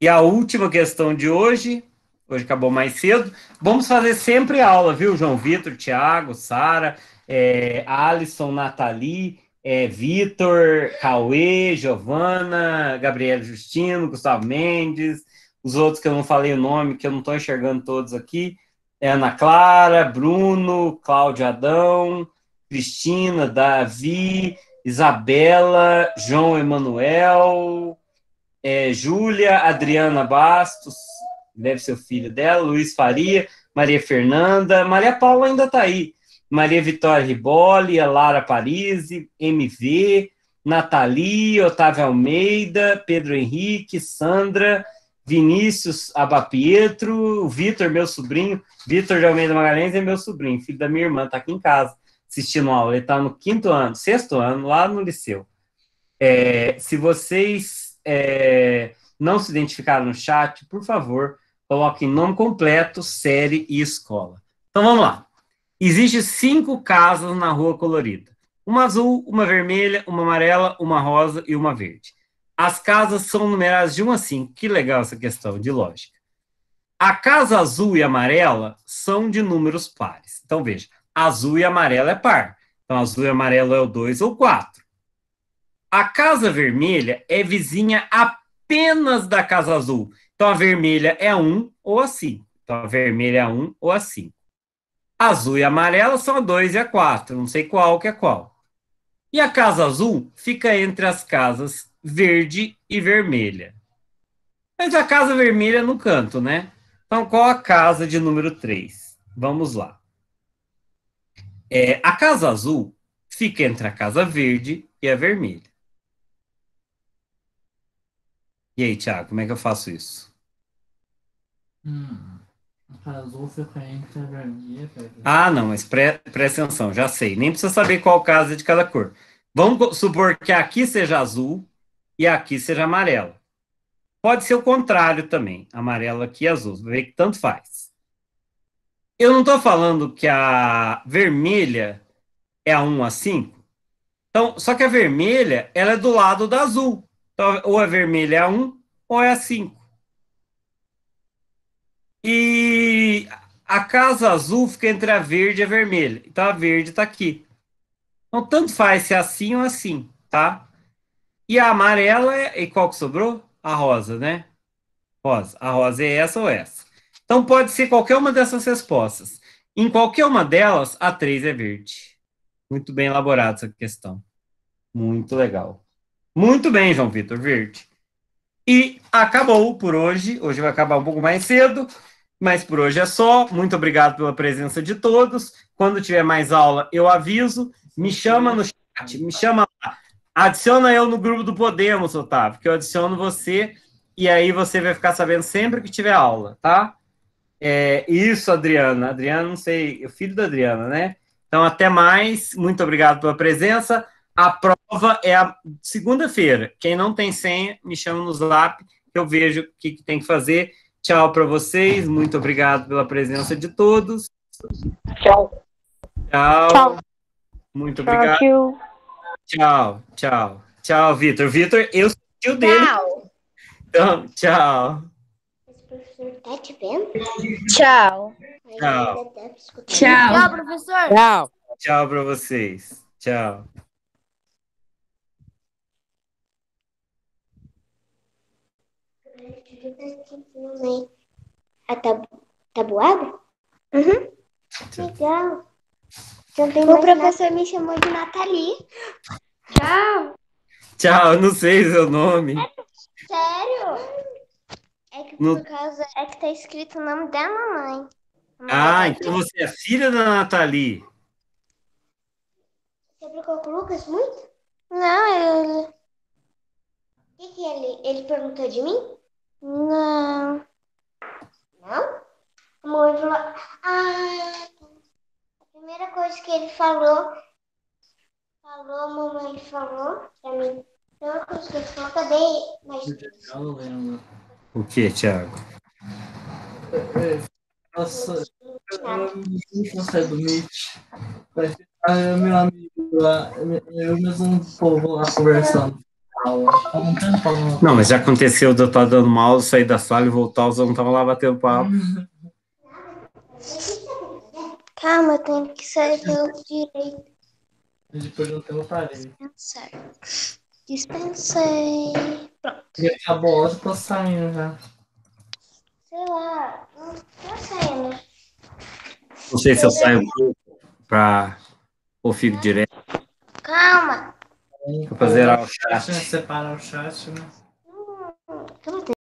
E a última questão de hoje, hoje acabou mais cedo, vamos fazer sempre aula, viu, João Vitor, Thiago, Sara, é, Alisson, Nathalie, é, Vitor, Cauê, Giovana, Gabriel Justino, Gustavo Mendes, os outros que eu não falei o nome, que eu não estou enxergando todos aqui, é Ana Clara, Bruno, Cláudio Adão, Cristina, Davi, Isabela, João Emanuel, é, Júlia, Adriana Bastos, deve ser o filho dela, Luiz Faria, Maria Fernanda, Maria Paula ainda está aí, Maria Vitória Riboli, Lara Parisi, MV, Nathalie, Otávio Almeida, Pedro Henrique, Sandra, Vinícius Abapietro, Vitor, meu sobrinho, Vitor de Almeida Magalhães é meu sobrinho, filho da minha irmã, está aqui em casa assistindo aula, ele está no quinto ano, sexto ano, lá no liceu. É, se vocês é, não se identificaram no chat, por favor, coloquem nome completo, série e escola. Então vamos lá. Existem cinco casas na Rua Colorida: uma azul, uma vermelha, uma amarela, uma rosa e uma verde. As casas são numeradas de 1 a 5. Que legal essa questão de lógica. A casa azul e amarela são de números pares. Então veja: azul e amarela é par. Então azul e amarelo é o 2 ou 4. A Casa Vermelha é vizinha apenas da Casa Azul. Então a vermelha é um ou a 5. Então a vermelha é um ou a 5. Azul e amarela são a 2 e a 4. Não sei qual que é qual. E a Casa Azul fica entre as casas verde e vermelha. Mas a Casa Vermelha é no canto, né? Então qual a casa de número 3? Vamos lá. É, a Casa Azul fica entre a Casa Verde e a Vermelha. E aí, Thiago, como é que eu faço isso? Hum. Razão a vermelha. Ah, não, mas pre presta atenção, já sei. Nem precisa saber qual casa é de cada cor. Vamos supor que aqui seja azul e aqui seja amarelo. Pode ser o contrário também, amarelo aqui e azul. vê que tanto faz. Eu não estou falando que a vermelha é a 1 a 5. Então, só que a vermelha, ela é do lado da azul ou a é vermelha é a 1 ou é a 5. E a casa azul fica entre a verde e a vermelha. Então, a verde está aqui. Então, tanto faz se é assim ou é assim, tá? E a amarela é... E qual que sobrou? A rosa, né? Rosa. A rosa é essa ou essa. Então, pode ser qualquer uma dessas respostas. Em qualquer uma delas, a 3 é verde. Muito bem elaborada essa questão. Muito legal. Muito bem, João Vitor Verde. E acabou por hoje. Hoje vai acabar um pouco mais cedo, mas por hoje é só. Muito obrigado pela presença de todos. Quando tiver mais aula, eu aviso. Me chama no chat, me chama lá. Adiciona eu no grupo do Podemos, Otávio, que eu adiciono você e aí você vai ficar sabendo sempre que tiver aula, tá? É, isso, Adriana. Adriana, não sei, o é filho da Adriana, né? Então, até mais. Muito obrigado pela presença. A prova é a segunda-feira. Quem não tem senha, me chama no zap, que eu vejo o que, que tem que fazer. Tchau para vocês. Muito obrigado pela presença de todos. Tchau. Tchau. tchau. Muito obrigado. Tchau, tchau. Tchau, tchau Vitor. Vitor, eu sou tio dele. Tchau. Então, tchau. Tchau. Tchau. Tchau, professor. Tchau. Tchau para vocês. Tchau. Mamãe. A tabu... tabuada? Uhum. Legal. Também então, o professor me chamou de Nathalie. Tchau. Tchau, não sei seu nome. É, sério? É que por causa. É que tá escrito o nome da mamãe. ah, tá então você é filha da Nathalie. Você brincou com o Lucas muito? Não, ele. O que, que ele. Ele perguntou de mim? Não. Não? o falou. Ah, a primeira coisa que ele falou, falou, mamãe falou pra mim. A primeira coisa que ele falou, cadê? Mas... O que, Thiago? Nossa, eu não consigo dormir. Vai ficar meu amigo lá, ah, eu mesmo povo lá conversando. Não, mas já aconteceu de eu estar dando uma aula, sair da sala e voltar, os alunos estavam lá batendo papo. Calma, eu tenho que sair pelo direito. depois eu tenho parede. Dispensar. Dispensei. Pronto. E acabou, eu tô saindo já. Sei lá, não tô saindo. Não sei se eu saio para o fico direto. Calma. Vou fazer o chat. Separa o chat, né? Cadê